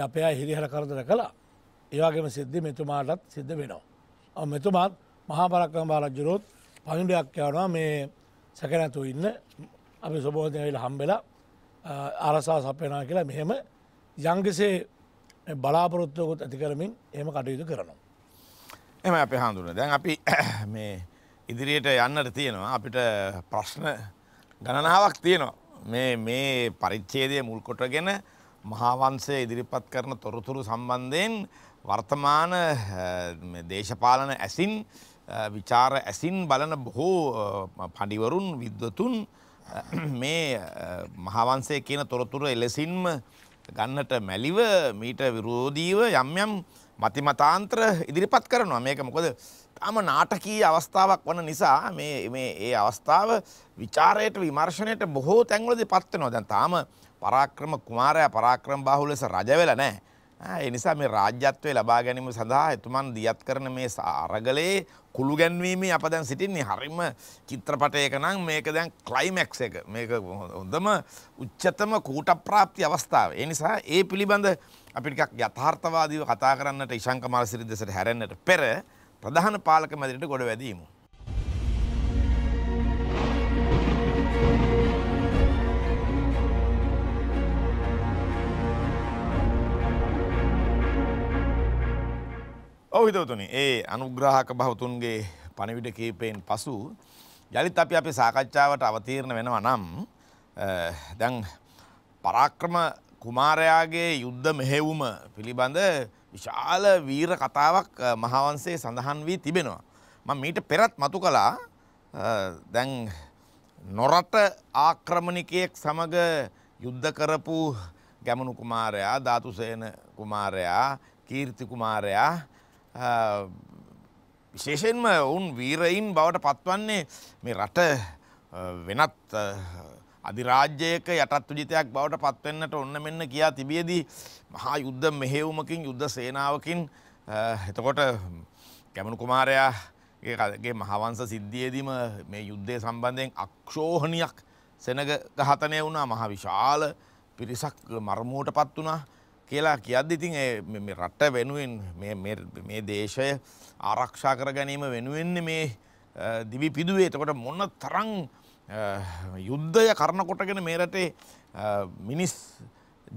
අපේ හිරිහර කරදර කලා ඒවාගේම සිද්ධි මෙතුමාටත් සිද්ධ වෙනවා. මෙතුමාත් මහා පරක්කම් බාරජ්ජුරොත් පහිුඩයක් යවනවා මේ සැකනැතු ඉන්න අපි ස්වබෝධයවිල හම්බෙලා අරසා සපයනා කියලා මෙහෙම යංගසේ බලාපොරොත්වකුත් ඇති කරමින් එහම කටයුතු කරනවා. එම අප හාඳුන දැන් අපි මේ ඉදිරියට යන්නට තියෙනවා අපිට ප්‍රශ්න ගණනාවක් තියෙනවා මේ මේ පරිච්ඡේදය මුල්කොටගෙන මහාවංශය ඉදිරිපත් කරන තොරතුරු සම්බන්ධයෙන් වර්තමාන දේශපාලන ඇසින් විචාර ඇසින් බලන බොහෝ පඩිවරුන් විද්වතුන් මේ මහාවන්සේ කියන තොරතුර එලෙසින්ම ගන්නට මැලිව මීට විරෝධීව යම් යම් මතිමතාන්ත්‍ර ඉදිරිපත් කරනවා මේක මොකද ඉතාම නාටකී අවස්ථාවක් වන නිසා මේ ඒ අවස්ථාව විචාරයට විමර්ශණයට බොහෝ තැන්වලදී පත්වෙනවා දැන් තාම පරාක්‍රම කුමාරයා පරාක්‍රම බාහුල ලෙස රජ වෙලා නැහැ. ඒ නිසා මේ රාජ්‍යත්වය ලබා ගැනීම සඳහා එතුමන් දියත් කරන මේ අරගලයේ කුළු ගැන්වීමේ අප දැන් සිටින්නේ හරිම චිත්‍රපටයක නම් මේක දැන් ක්ලයිමැක්ස් එක. මේක හොඳම උච්චතම කූටප්‍රාප්ති අවස්ථාව. ඒ නිසා ඒ පිළිබඳ අපි ටිකක් යථාර්ථවාදීව කතා කරන්නට ඉශංක මාලසිරි දෙසට හැරෙන්නට පෙර ප්‍රධාන පාලක මැදිරිට ගොඩ වැදීම. ඔහිතවතුනි ඒ අනුග්‍රහක භවතුන්ගේ පණවිට කීපයෙන් පසු යළිත් අපි අපේ සාකච්ඡාවට අවතීරණ වෙනවා නම් දැන් පරාක්‍රම කුමාරයාගේ යුද්ධ මෙහෙවුම පිළිබඳ විශාල වීර කතාවක් මහාවන්සේ සඳහන් වී තිබෙනවා. මම මීට පෙරත් මතු කළා දැන් නොරට ආක්‍රමණිකයෙක් සමග යුද්ධ කරපු ගැමණු කුමාරයා ධාතුසේන කුමාරයා කීර්ති කුමාරයා විශේෂයෙන්ම ඔවුන් වීරයින් බවට පත්වන්නේ මේ රට වෙනත් අධිරාජ්‍යයක යටත් විජිතයක් බවට පත්වෙන්නට ඔන්න මෙන්න කියා තිබියදී මහා යුද්ධ මෙහෙවුමකින් යුද්ධ සේනාවකින් එතකොට කැමණු කුමාරයාගේ මහවංස සිද්ධියේදීම මේ යුද්ධය සම්බන්ධයෙන් අක්ෂෝහණයක් සෙනග ඝාතනය වුණා මහා විශාල පිරිසක් මරමුවට පත් වුණා කියලා කියද්දි ඉතින් මේ රට වෙනුවෙන් මේ දේශය ආරක්ෂා කර ගැනීම වෙනුවෙන්නේ මේ දිවි පිදුවේ එතකොට මොන තරම් යුද්ධය කරනකොටගෙන මේ රටේ මිනිස්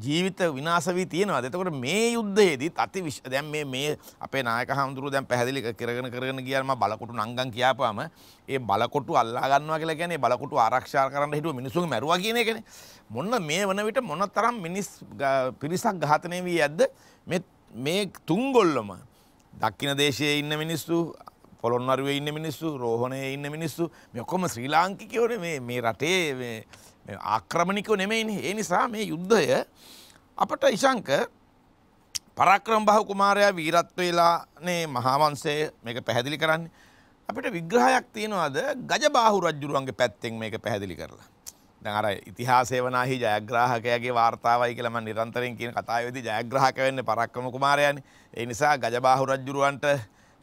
ජීවිත විනාසවී තියෙනවා දෙතකොට මේ යුද්ධයේදීත් අති විශ් දැන් මේ මේ අපේ නායක හාමුදුරුවෝ දැන් පැහැදිලි කරගෙන කරගෙන ගියාම බලකොටු නංගන් කියාපාම ඒ බලකොටු අල්ලා ගන්නවා කියලා කියන්නේ බලකොටු ආරක්ෂා කරන්න හිටුව මිනිසුන් මැරුවා කියන එකනේ මොන්න මේ වන විට මොනතරම් මිනිස් පිරිසක් ඝාතනය වී ඇද්ද මේ මේ තුන්ගොල්ලම දක්ෂිණ දේශයේ ඉන්න මිනිස්සු කොළොන්නරුව ඉන්න මිනිස්සු රෝහණය ඉන්න මිනිස්සු මෙකොම ශ්‍රී ලාංකිකවන මේ රටේ ආක්‍රමණිකව නෙමෙයිනි ඒ නිසා මේ යුද්ධය අපට ඉශංක පරක්‍රම් බහ කුමාරයා වීරත්වවෙලා නේ මහාවන්සේ මේක පැහැදිලි කරන්න අපිට විග්‍රහයක් තියෙනවාද ගජබාහු රජ්ජුරුවන්ගේ පැත්තෙන් මේක පැහැදිලි කරලා අර ඉතිහාසේ වනාහි ජයග්‍රාහකයගේ වාර්තාවයි කියලම නිරන්තරයෙන් කියන කතාවේදී ජයග්‍රාහක වෙන්න පරක්‍රම කුමාරයන් ඒ නිසා ගජබාහු රජ්ජුරුවන්ට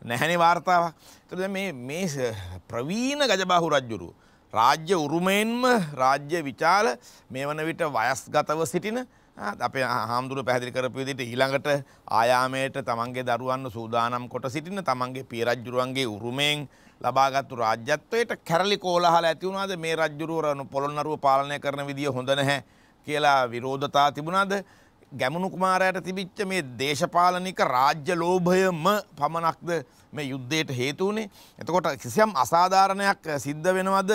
නැහැනි වාර්තාවක්. ඒතර දැන් මේ මේ ප්‍රවීණ ගජබාහු රජුරු රාජ්‍ය උරුමයෙන්ම රාජ්‍ය විචාල මේ වන විට වයස්ගතව සිටින අපේ හාමුදුර පැහැදිලි කරපු විදිහට ඊළඟට ආයාමයට තමන්ගේ දරුවන්ව සූදානම් කොට සිටින තමන්ගේ පිය රජුරුවන්ගේ උරුමයෙන් ලබාගත්තු රාජ්‍යත්වයට කැරලි කෝලහල ඇති වුණාද මේ රජුරුවරණු පොළොන්නරුව පාලනය කරන විදිය හොඳ නැහැ කියලා විරෝධතා තිබුණාද ගැමුණු කුමාරයට තිබිච්ච මේ දේශපාලනික රාජ්‍ය ලෝභයම පමණක්ද මේ යුද්ධයට හේතුවනේ එතකොට කිසියම් අසාධාරණයක් සිද්ධ වෙනවද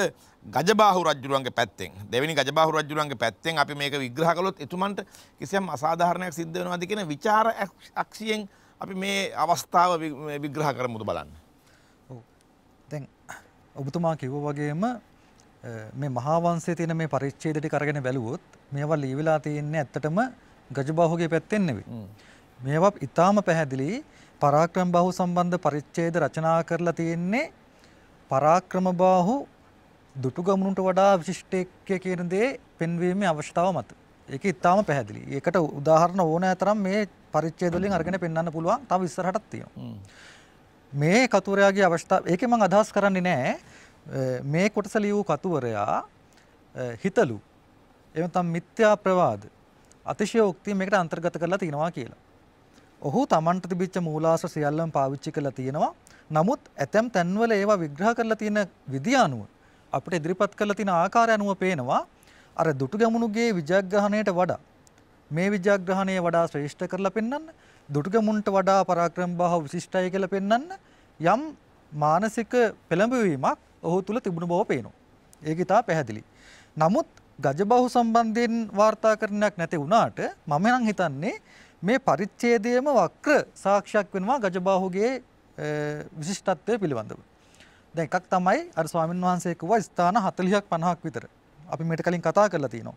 ගජබාහු රජුරුවන්ගේ පැත්තෙන් දෙවැනි ගජබාහු රජුරුවන්ගේ පැත්තෙන් අපි මේක විග්‍රහ කළොත් එතුමන්ට කිසියම් අසාධාරණයක් සිද්ධ වෙනවද කියන ਵਿਚාර අක්ෂියෙන් අපි මේ අවස්ථාව විග්‍රහ කරමුද බලන්න. දැන් ඔබතුමා කිව්ව වගේම මේ මහාවංශයේ තියෙන මේ පරිච්ඡේද ටික අරගෙන බැලුවොත් මේවා ලියවිලා තියෙන්නේ ඇත්තටම ගජබාහුගේ පැත්තෙන් නෙවෙයි. මේවා ඉතාම පැහැදිලි පරාක්‍රම බාහු සම්බන්ධ පරිච්ඡේද රචනා කරලා තියෙන්නේ පරාක්‍රම බාහු දුටුගමුණුට වඩා විශිෂ්ටයෙක් කියන දේ පෙන්වීමේ අවශ්‍යතාව මත. ඒක ඉතාම පැහැදිලි. ඒකට උදාහරණ ඕනෑ තරම් මේ පරිච්ඡේද වලින් අරගෙන පෙන්වන්න පුළුවන්. තව ඉස්සරහටත් තියෙනවා. මේ කතුවරයාගේ අවස්ථාව ඒකේ මම අදහස් කරන්නේ නෑ මේ කොටස ලියූ කතුවරයා හිතලු එවනම් මිත්‍යා ප්‍රවාද අතිශයෝක්තිය මේකට අන්තර්ගත කරලා තියෙනවා කියලා. ඔහු තමන්ට තිබිච්ච මූලාශ්‍ර සියල්ලම පාවිච්චි කරලා තියෙනවා. නමුත් ඇතැම් තැන්වල ඒවා විග්‍රහ කරලා තියෙන විදිය අනුව අපිට ඉදිරිපත් කරලා තියෙන ආකාරය අනුව පේනවා අර දුටු ගැමුණුගේ විජයග්‍රහණයට වඩා මේ විජයග්‍රහණය වඩා ශ්‍රේෂ්ඨ කරලා පෙන්වන්න දුටු ගැමුණුන්ට වඩා පරාක්‍රමබාහුව විශිෂ්ටයි කියලා පෙන්වන්න යම් මානසික පෙළඹවීමක් ඔහු තුල තිබුණු බව පේනවා. ඒක ඉතා පැහැදිලි. නමුත් ගජබහු සම්බන්ධයෙන් වාර්තා කරණයක් නැති වුණාට මම නම් හිතන්නේ මේ පරිච්ඡේදයේම වක්‍ර සාක්ෂියක් වෙනවා ගජබාහුගේ විශිෂ්ටත්වය පිළිබඳව. දැන් එකක් තමයි අර ස්වාමීන් වහන්සේ කිව්වා ස්ථාන 40ක් 50ක් විතර. අපි මේට කලින් කතා කරලා තිනවා.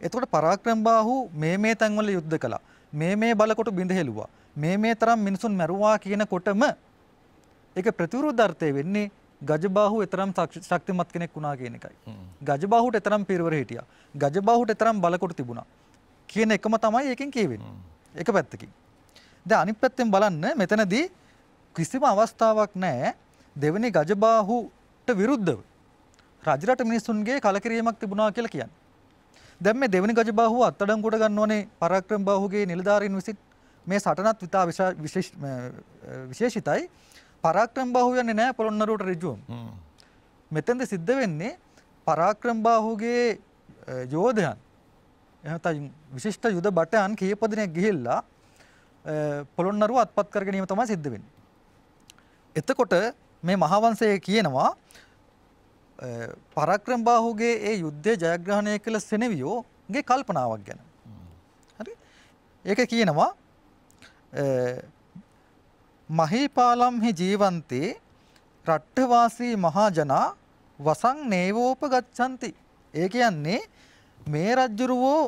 එතකොට පරාක්‍රම බාහු මේ මේ තැන්වල යුද්ධ කළා. මේ මේ බලකොට බිඳ හෙළුවා. මේ මේ තරම් මිනිසුන් මැරුවා කියනකොටම ඒක ප්‍රතිවිරුද්ධර්ථය වෙන්නේ ගජබාහු එතරම් ශක්තිමත් කෙනෙක් වුණා කියන එකයි. ගජබාහුට එතරම් පිරවර හිටියා. ගජබාහුට එතරම් බලකොට තිබුණා. කියන එකම තමයි ඒකෙන් කියවෙන්නේ. එක පැත්තකින්. දැන් අනිත් පැත්තෙන් බලන්න මෙතනදී කිසිම අවස්ථාවක් නැහැ දෙවෙනි ගජබාහුට විරුද්ධව රජරට මිනිසුන්ගේ කලකිරීමක් තිබුණා කියලා කියන්නේ. දැන් මේ දෙවෙනි ගජබාහුව අත්අඩංගුවට ගන්න ඕනේ පරාක්‍රම බාහුගේ නිලධාරීන් විසින් මේ සටනත් විතා විශේෂිතයි පරාක්‍රම බාහු යන්නේ නැහැ පොළොන්නරුවට ඍජුවම. මෙතෙන්ද සිද්ධ වෙන්නේ පරාක්‍රම බාහුගේ යෝධයන් එහෙනම් විශිෂ්ට යුද බටයන් කීප දිනක් ගිහිල්ලා පොළොන්නරුව අත්පත් කර ගැනීම තමයි සිද්ධ වෙන්නේ. එතකොට මේ මහාවංශයේ කියනවා පරාක්‍රම බාහුගේ ඒ යුද්ධය ජයග්‍රහණය කළ සෙනෙවියෝගේ කල්පනාවක් ගැන. හරි? ඒක කියනවා මහේපාලම්හි ජීවන්තේ රට්ටවාසී මහජනා වසං නේවෝපගච්ඡanti. ඒ කියන්නේ මේ රජ්ජුරුවෝ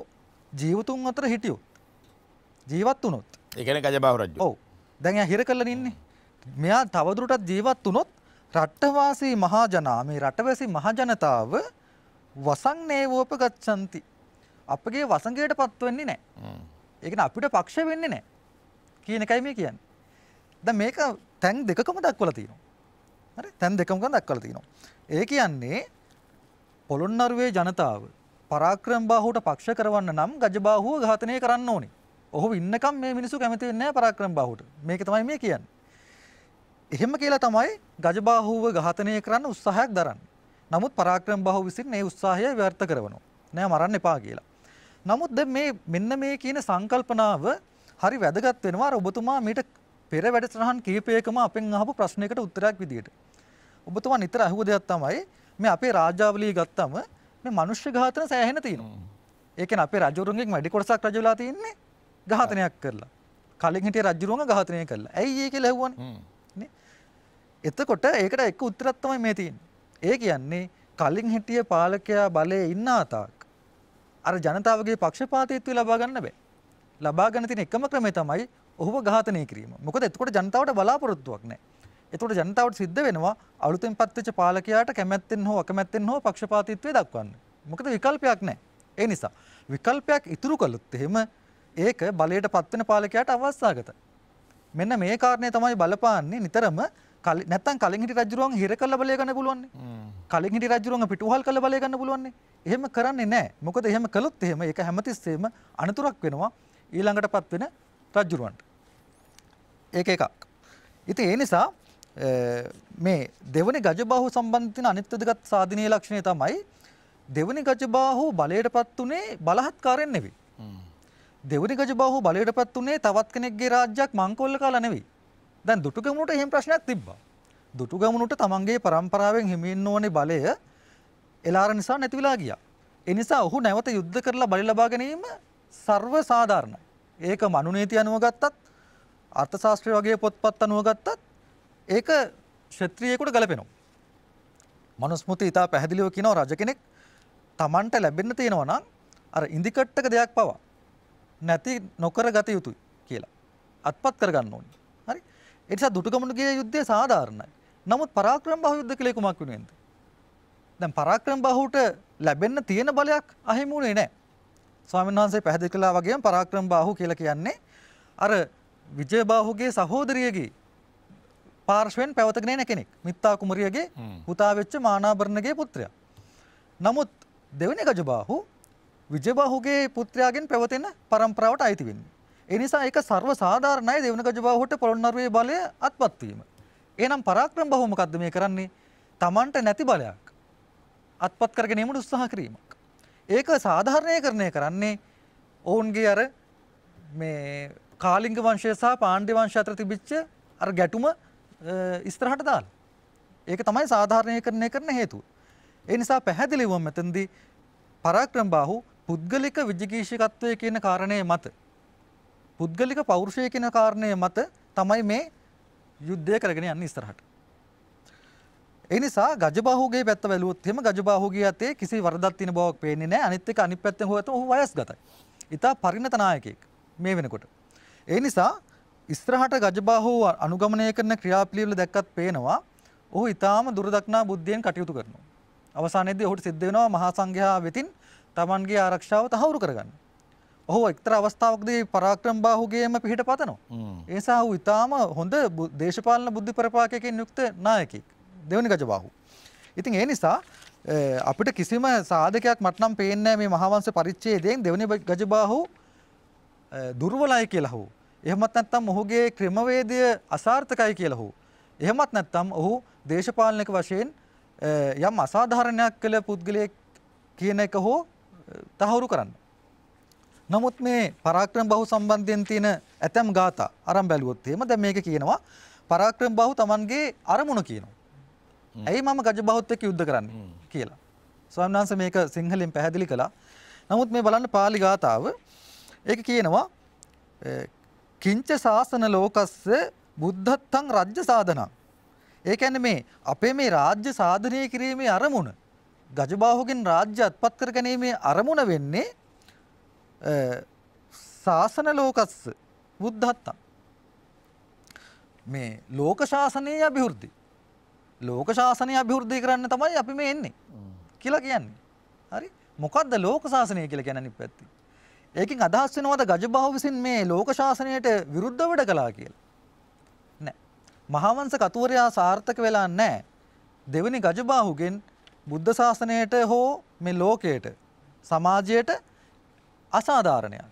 ජීවතුන් අතර හිටියොත් ජීවත් වුණොත්. ඒ කියන්නේ ගජබාහු රජු. ඔව්. දැන් එයා හිර කරලා ඉන්නේ. මෙයා තවදුරටත් ජීවත් වුණොත් රට්ටවාසී මහජනා මේ රටවැසි මහජනතාව වසං නේවෝපගච්ඡanti. අපගේ වසඟයට පත් වෙන්නේ නැහැ. ඒ කියන්නේ අපිට පක්ෂ වෙන්නේ නැහැ. කියන එකයි මේ කියන්නේ. දැන් මේක තැන් දෙකකම දක්වලා තියෙනවා. හරි? තැන් දෙකකම දක්වලා තියෙනවා. ඒ කියන්නේ පොළොන්නරුවේ ජනතාව පරාක්‍රම බාහුවට පක්ෂ කරවන්න නම් ගජබාහුව ඝාතනය කරන්න ඕනේ. ඔහු ඉන්නකම් මේ මිනිස්සු කැමති වෙන්නේ නැහැ පරාක්‍රම බාහුවට. මේක තමයි මේ කියන්නේ. එහෙම කියලා තමයි ගජබාහුව ඝාතනය කරන්න උත්සාහයක් දරන්නේ. නමුත් පරාක්‍රම බාහුව විසින් මේ උත්සාහය ව්‍යර්ථ කරවනවා. නෑ මරන්න එපා කියලා. නමුත් දැන් මේ මෙන්න මේ කියන සංකල්පනාව හරි වැදගත් වෙනවා අර ඔබතුමා මීට පෙර වැඩසටහන් කීපයකම අපෙන් අහපු ප්‍රශ්නයකට උත්තරයක් විදියට. ඔබතුමා නිතර අහුව දෙයක් තමයි මේ අපේ රාජාවලිය ගත්තම මේ මනුෂ්‍ය ඝාතන සෑහෙන තියෙනවා. ඒකෙන් අපේ රජවරුන්ගෙන් වැඩි කොටසක් රජ වෙලා තින්නේ ඝාතනයක් කරලා. කලින් හිටිය රජවරුන්ව ඝාතනය කළා. ඇයි ඒ කියලා ඇහුවනේ. නේ? එතකොට ඒකට එක උත්තරයක් තමයි මේ තියෙන්නේ. ඒ කියන්නේ කලින් හිටිය පාලකයා බලයේ ඉන්න තාක් අර ජනතාවගේ පක්ෂපාතීත්වය ලබා ගන්න බෑ. ලබා ගන්න තියෙන එකම ක්‍රමය තමයි ඔහුව ඝාතනය කිරීම. මොකද එතකොට ජනතාවට බලාපොරොත්තුවක් නැහැ. එතකොට ජනතාවට සිද්ධ වෙනවා අලුතෙන් පත්වෙච්ච පාලකයාට කැමැත්තෙන් හෝ අකමැත්තෙන් හෝ පක්ෂපාතීත්වය දක්වන්න. මොකද විකල්පයක් නැහැ. ඒ නිසා විකල්පයක් ඉතුරු කළොත් එහෙම ඒක බලයට පත්වෙන පාලකයාට අවස්ථාගතයි. මෙන්න මේ කාරණය තමයි බලපාන්නේ නිතරම නැත්තම් කලින් හිටි රජුරුවන් හිර කළ බලය ගන්න පුළුවන්නේ. කලින් හිටි රජුරුවන් පිටුවහල් කළ බලය ගන්න පුළුවන්නේ. එහෙම කරන්නේ නැහැ. මොකද එහෙම කළොත් එහෙම ඒක හැමතිස්සෙම අනතුරක් වෙනවා ඊළඟට පත්වෙන රජ්ජුරුවන්ට. ඒක එකක්. ඉතින් ඒ නිසා මේ දෙවනි ගජබාහු සම්බන්ධතින අනිත්‍යදගත් සාධනය ලක්ෂණය තමයි දෙවනි ගජබාහු බලයට පත් වනේ බලහත්කාරෙන් නෙවි. දෙවනි ගජබාහු බලයට පත් වනේ තවත් කෙනෙක්ගේ රාජ්‍යයක් මංකොල්ල කාල නෙවී. දැන් දුටුගමුණට එහෙම ප්‍රශ්නයක් තිබ්බා. දුටුගමුණට තමන්ගේ පරම්පරාවෙන් හිමින්න ඕනේ බලය එලාර නිසා නැතිවෙලා ගියා. එනිසා ඔහු නැවත යුද්ධ කරලා බලි ලබා ගැනීම සර්ව සාධාරණයි. ඒක මනුනීති අනුව ගත්තත් අර්ථශාස්ත්‍රය වගේ පොත්පත් අනුව ගත්තත් ඒක ක්ෂත්‍රියෙකුට ගලපෙනවා. මනුස්මෘති ඉතා පැහැදිලිව කියනවා රජ කෙනෙක් තමන්ට ලැබෙන්න තියෙනවා නම් අර ඉන්දිකට්ටක දෙයක් පවා නැති නොකර ගත යුතුයි කියලා. අත්පත් කරගන්න ඕනේ. හරි? ඒ නිසා දුටුගමුණුගේ යුද්ධය සාධාරණයි. නමුත් පරාක්‍රම බාහු යුද්ධ කියලා කුමක් වෙනුවෙන්ද? දැන් පරාක්‍රම බාහුවට ලැබෙන්න තියෙන බලයක් අහිමි වුණේ නැහැ. ස්වාමීන් වහන්සේ පැහැදිලි කළා වගේම පරාක්‍රම බාහු කියලා කියන්නේ අර විජය බාහුගේ සහෝදරියගේ පාර්ශවෙන් පැවතගෙන එන කෙනෙක්. මිත්තා කුමරියගේ පුතා වෙච්ච මානාභරණගේ පුත්‍රයා. නමුත් දෙවෙනි ගජ බාහු විජය බාහුගේ පුත්‍රයාගෙන් පැවතෙන પરම්පරාවට අයිති වෙන්නේ. ඒ නිසා ඒක සර්ව සාධාරණයි දෙවෙනි ගජ බාහුවට පොළොන්නරුවේ බලය අත්පත් වීම. එහෙනම් පරාක්‍රම බාහු මොකද්ද මේ කරන්නේ? Tamanට නැති බලයක් අත්පත් කරගෙන ඒමට උත්සාහ කිරීමක්. ඒක සාධාරණය කරණය කරන්නේ ඔවුන්ගේ අර මේ කාලිංග වංශය සහ පාණ්ඩ්‍ය වංශ අතර තිබිච්ච අර ගැටුම ඉස්තරහට දාලා. ඒක තමයි සාධාරණීකරණය කරන හේතුව. ඒ නිසා පැහැදිලිවම මෙතෙන්දී පරාක්‍රම බාහු පුද්ගලික විජිකීෂකත්වය කියන කාරණය මත පුද්ගලික පෞරුෂය කියන කාරණය මත තමයි මේ යුද්ධය කරගෙන යන්නේ ඉස්තරහට. එනිසා ගජබාහුගේ පැත්ත වැලුවොත් එහෙම ගජබාහුගේ අතේ කිසි වරදක් තියෙන බවක් පේන්නේ නැහැ. අනිත් එක අනිත් පැත්තෙන් හොයතම ඔහු වයස්ගතයි. ඊට පරිණත නායකයෙක් මේ වෙනකොට. ඒ නිසා ඉස්සරහට ගජබාහුව අනුගමනය කරන ක්‍රියාපිළිවෙල දැක්කත් පේනවා ඔහු ඊටාම දුරදක්නා බුද්ධියෙන් කටයුතු කරනවා. අවසානයේදී ඔහුට සිද්ධ වෙනවා මහා සංඝයා වෙතින් Tamanගේ ආරක්ෂාව තහවුරු කරගන්න. ඔහු එක්තරා අවස්ථාවකදී පරාක්‍රම බාහුගේම පිහිට පතනවා. ඒ නිසා ඔහු ඊටාම හොඳ දේශපාලන බුද්ධි පරපාකයකින් යුක්ත නායකයෙක්. දෙවනි ගජ බාහු. ඉතින් ඒ නිසා අපිට කිසිම සාධකයක් මට නම් පේන්නේ මේ මහාවංශ පරිච්ඡේදයෙන් දෙවනි ගජ බාහු දුර්වලයි කියලා හෝ එහෙමත් නැත්නම් ඔහුගේ ක්‍රමවේදය අසාර්ථකයි කියලා හෝ එහෙමත් නැත්නම් ඔහු දේශපාලනික වශයෙන් යම් අසාධාරණයක් කළ පුද්ගලයෙක් කියන එක හෝ තහවුරු කරන්න. නමුත් මේ පරාක්‍රම බහු සම්බන්ධයෙන් තියෙන ඇතම් ગાතා අරන් බැලුවොත් එහෙම දැන් මේක කියනවා පරාක්‍රම බහු Tamanගේ අරමුණ කියනවා. ඇයි මම ගජ බෞද්ධ එක්ක යුද්ධ කරන්නේ කියලා. ස්වාමීන් වහන්සේ මේක සිංහලෙන් පැහැදිලි කළා. නමුත් මේ බලන්න පාලි ගාතාව ඒක කියනවා කිංච ශාසන ලෝකස්ස බුද්ධත්තං රාජ්‍ය සාධනං. ඒ කියන්නේ මේ අපේ මේ රාජ්‍ය සාධනය කිරීමේ අරමුණ ගජබාහුගෙන් රාජ්‍ය අත්පත් කර ගැනීමේ අරමුණ වෙන්නේ ශාසන ලෝකස්ස බුද්ධත්තං. මේ ලෝක ශාසනයේ අභිවෘද්ධි ලෝක ශාසනය අභිවෘද්ධි කරන්න තමයි අපි මේ එන්නේ කියලා කියන්නේ. හරි මොකක්ද ලෝක ශාසනය කියලා කියන්නේ අනිත් පැත්තේ. ඒකෙන් අදහස් වෙනවද ගජබහුව විසින් මේ ලෝක ශාසනයට විරුද්ධව වැඩ කළා කියලා? නෑ. මහාවංශ කතුවරයා සාර්ථක වෙලා නැහැ. දෙවෙනි ගජබාහුගෙන් බුද්ධ ශාසනයට හෝ මේ ලෝකයට සමාජයට අසාධාරණයක්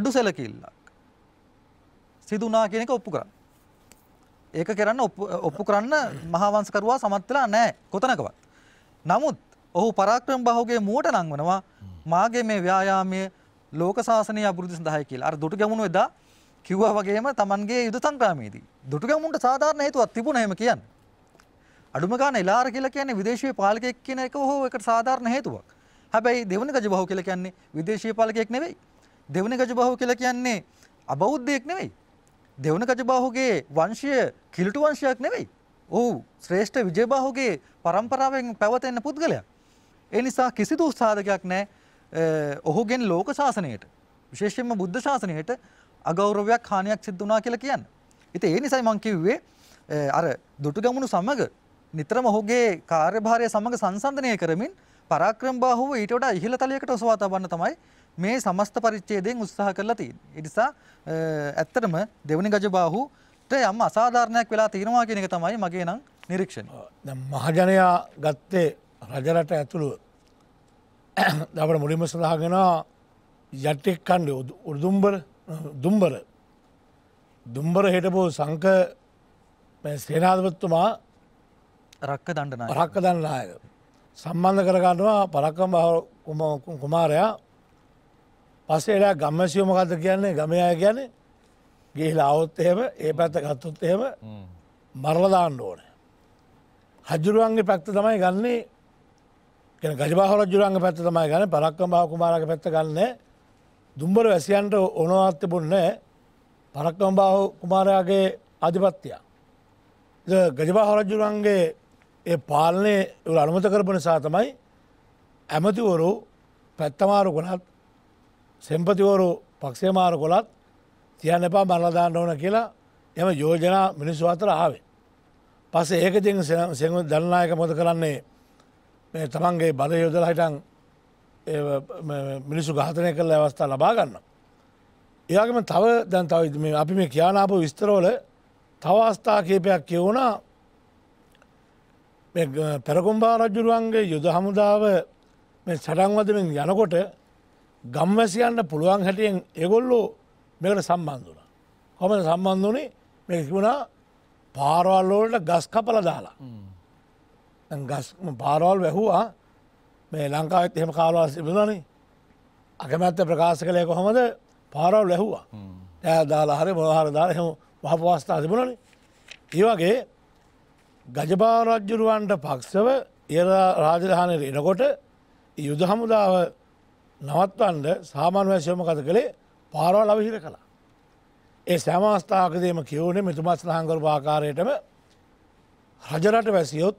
අඩු සැලකිල්ලක් සිදුනා කියන එක ඔප්පු කරන්න. ඒක කරන්න ඔප්පු කරන්න මහාවංසකරුවා සමත්වෙලා නෑ කොතනකවත්. නමුත් ඔහු පරාක්‍රම බහුගේ මුවට නංවනවා මාගේ මේ ව්‍යයාමය ලෝක සාසනය අබෘදි සඳහය කියලා අර දුට ගැමුණු එදා කිව්වා වගේම තමන්ගේ යුද සංක්‍රාමේදී. දුට ගැමුන්ට සාධාරණ හේතුවත් තිබුණ හෙම කියන්න. අඩුමගාන එලාර කියලා කියන්නේ විදේශීය පාලකයෙක් කියන එක හෝ එකට සාධාරණ හේතුවක්. හැබැයි දෙවනි ගජ බහුව කියලා කියන්නේ විදේශීය පාලකයෙක් නෙවෙයි. දෙවනි ගජ බහුව කියලා කියන්නේ අබෞද්ධයෙක් නෙවෙයි. දෙවන ගජබාහුගේ වංශය කිලුට වංශයක් නෙවෙයි. ඔහු ශ්‍රේෂ්ඨ විජයබාහුගේ පරම්පරාවෙන් පැවතෙන්න පුද්ගලයා. ඒ නිසා කිසිදු සාධකයක් නැහැ ඔහුගෙන් ලෝක ශාසනයට විශේෂයෙන්ම බුද්ධ ශාසනයට අගෞරවයක් හානියක් සිද්ධ වුණා කියලා කියන්න. ඉතින් ඒ නිසයි මං කිව්වේ අර දුටුගැමුණු සමග නිතරම ඔහුගේ කාර්යභාරය සමග සංසන්දනය කරමින් පරාක්‍රමබාහුව ඊට වඩා ඉහළ තලයකට ඔසවා තබන්න තමයි මේ සමස්ත පරිච්ඡේදයෙන් උත්සාහ කරලා තියෙන්නේ. ඒ නිසා ඇත්තටම දෙවනි ගජබාහුට යම් අසාධාරණයක් වෙලා තියෙනවා කියන එක තමයි මගේ නම් නිරීක්ෂණය. දැන් මහජනයා ගත්තේ රජරට ඇතුළු අපට මුලින්ම සඳහගෙන යටෙක් කණ්ඩ උදුම්බර දුම්බර දුම්බර හිටපු සංක සේනාධපත්තුමා රක්ක දඩන රක්ක දන්නනාය සම්බන්ධ කරගන්නවා පරක්කම් කුමාරයා පස්සේලා ගම්මසියෝ මොකද කියන්නේ ගමයා කියන්නේ ගිහිලා આવොත් එහෙම ඒ පැත්ත ගත්තොත් එහෙම මරලා දාන්න ඕනේ. රජුරුවන්ගේ පැත්ත තමයි ගන්නේ කියන්නේ ගජබහ රජුරුවන්ගේ පැත්ත තමයි ගන්නේ පරක්කම බහ කුමාරගේ පැත්ත ගන්නෑ. දුම්බර වැසියන්ට ඕනවත් තිබුණේ පරක්කම බහ කුමාරයාගේ ආධිපත්‍යය. ගජබහ රජුරුවන්ගේ ඒ පාලනේ අනුමත කරපු නිසා තමයි ඇමතිවරු පැත්තමාරු කොනත් සෙම්පතිවරු පක්ෂේමාර කොළත් තියන්න එපා මරලදාන්න ඕන කියලා එම යෝජනා මිනිස්සු අතර ආවේ. පස්සේ ඒකතින් සෙම දන්නනායක මොද කරන්නේ මේ තමන්ගේ බල යෝදල හිටන් මිනිස්සු ගාතනය කරල අවස්ථා ලබා ගන්න. ඒගම තව දැන් තව අපි මේ කියානාපු විස්තරෝල තව අවස්ථා කේපයක් කියවුණා පෙරකුම්බා රජුරුවන්ගේ යුද හමුදාව සටන්වදමින් යනකොට ගම්වැසියන්න පුළුවන් හැටියෙන් එගොල්ලෝ මේකට සම්බන්ධන. කොම සම්බන්ධ වනේ මේ තිබුණා පාරවල්ලෝලට ගස් කපල දාලා. ගස් පාරවල් වැැහවා මේ ලංකාවත් එහෙම කාලවා සිබදනේ අකමැත්ත ප්‍රකාශ කළය කොහොමද පාරවල් ලැහවා ඇ දාලා හරි මොහර දාලා හෙම වහපවස්ථා තිබුණනේ. ඒවගේ ගජපාරජ්ජුරුවන්ට පක්ෂව ඒ රාජධානයට එනකොට යුද හමුදාව නවත්වන්ඩ සාමාන්‍ය වශයම කත කළේ පාරවල් අවිහිර කළා. ඒ සෑමස්ථාකදීම කියවනේ මෙතුමත් සහංකර භාකාරයටම රජරට වැසියොත්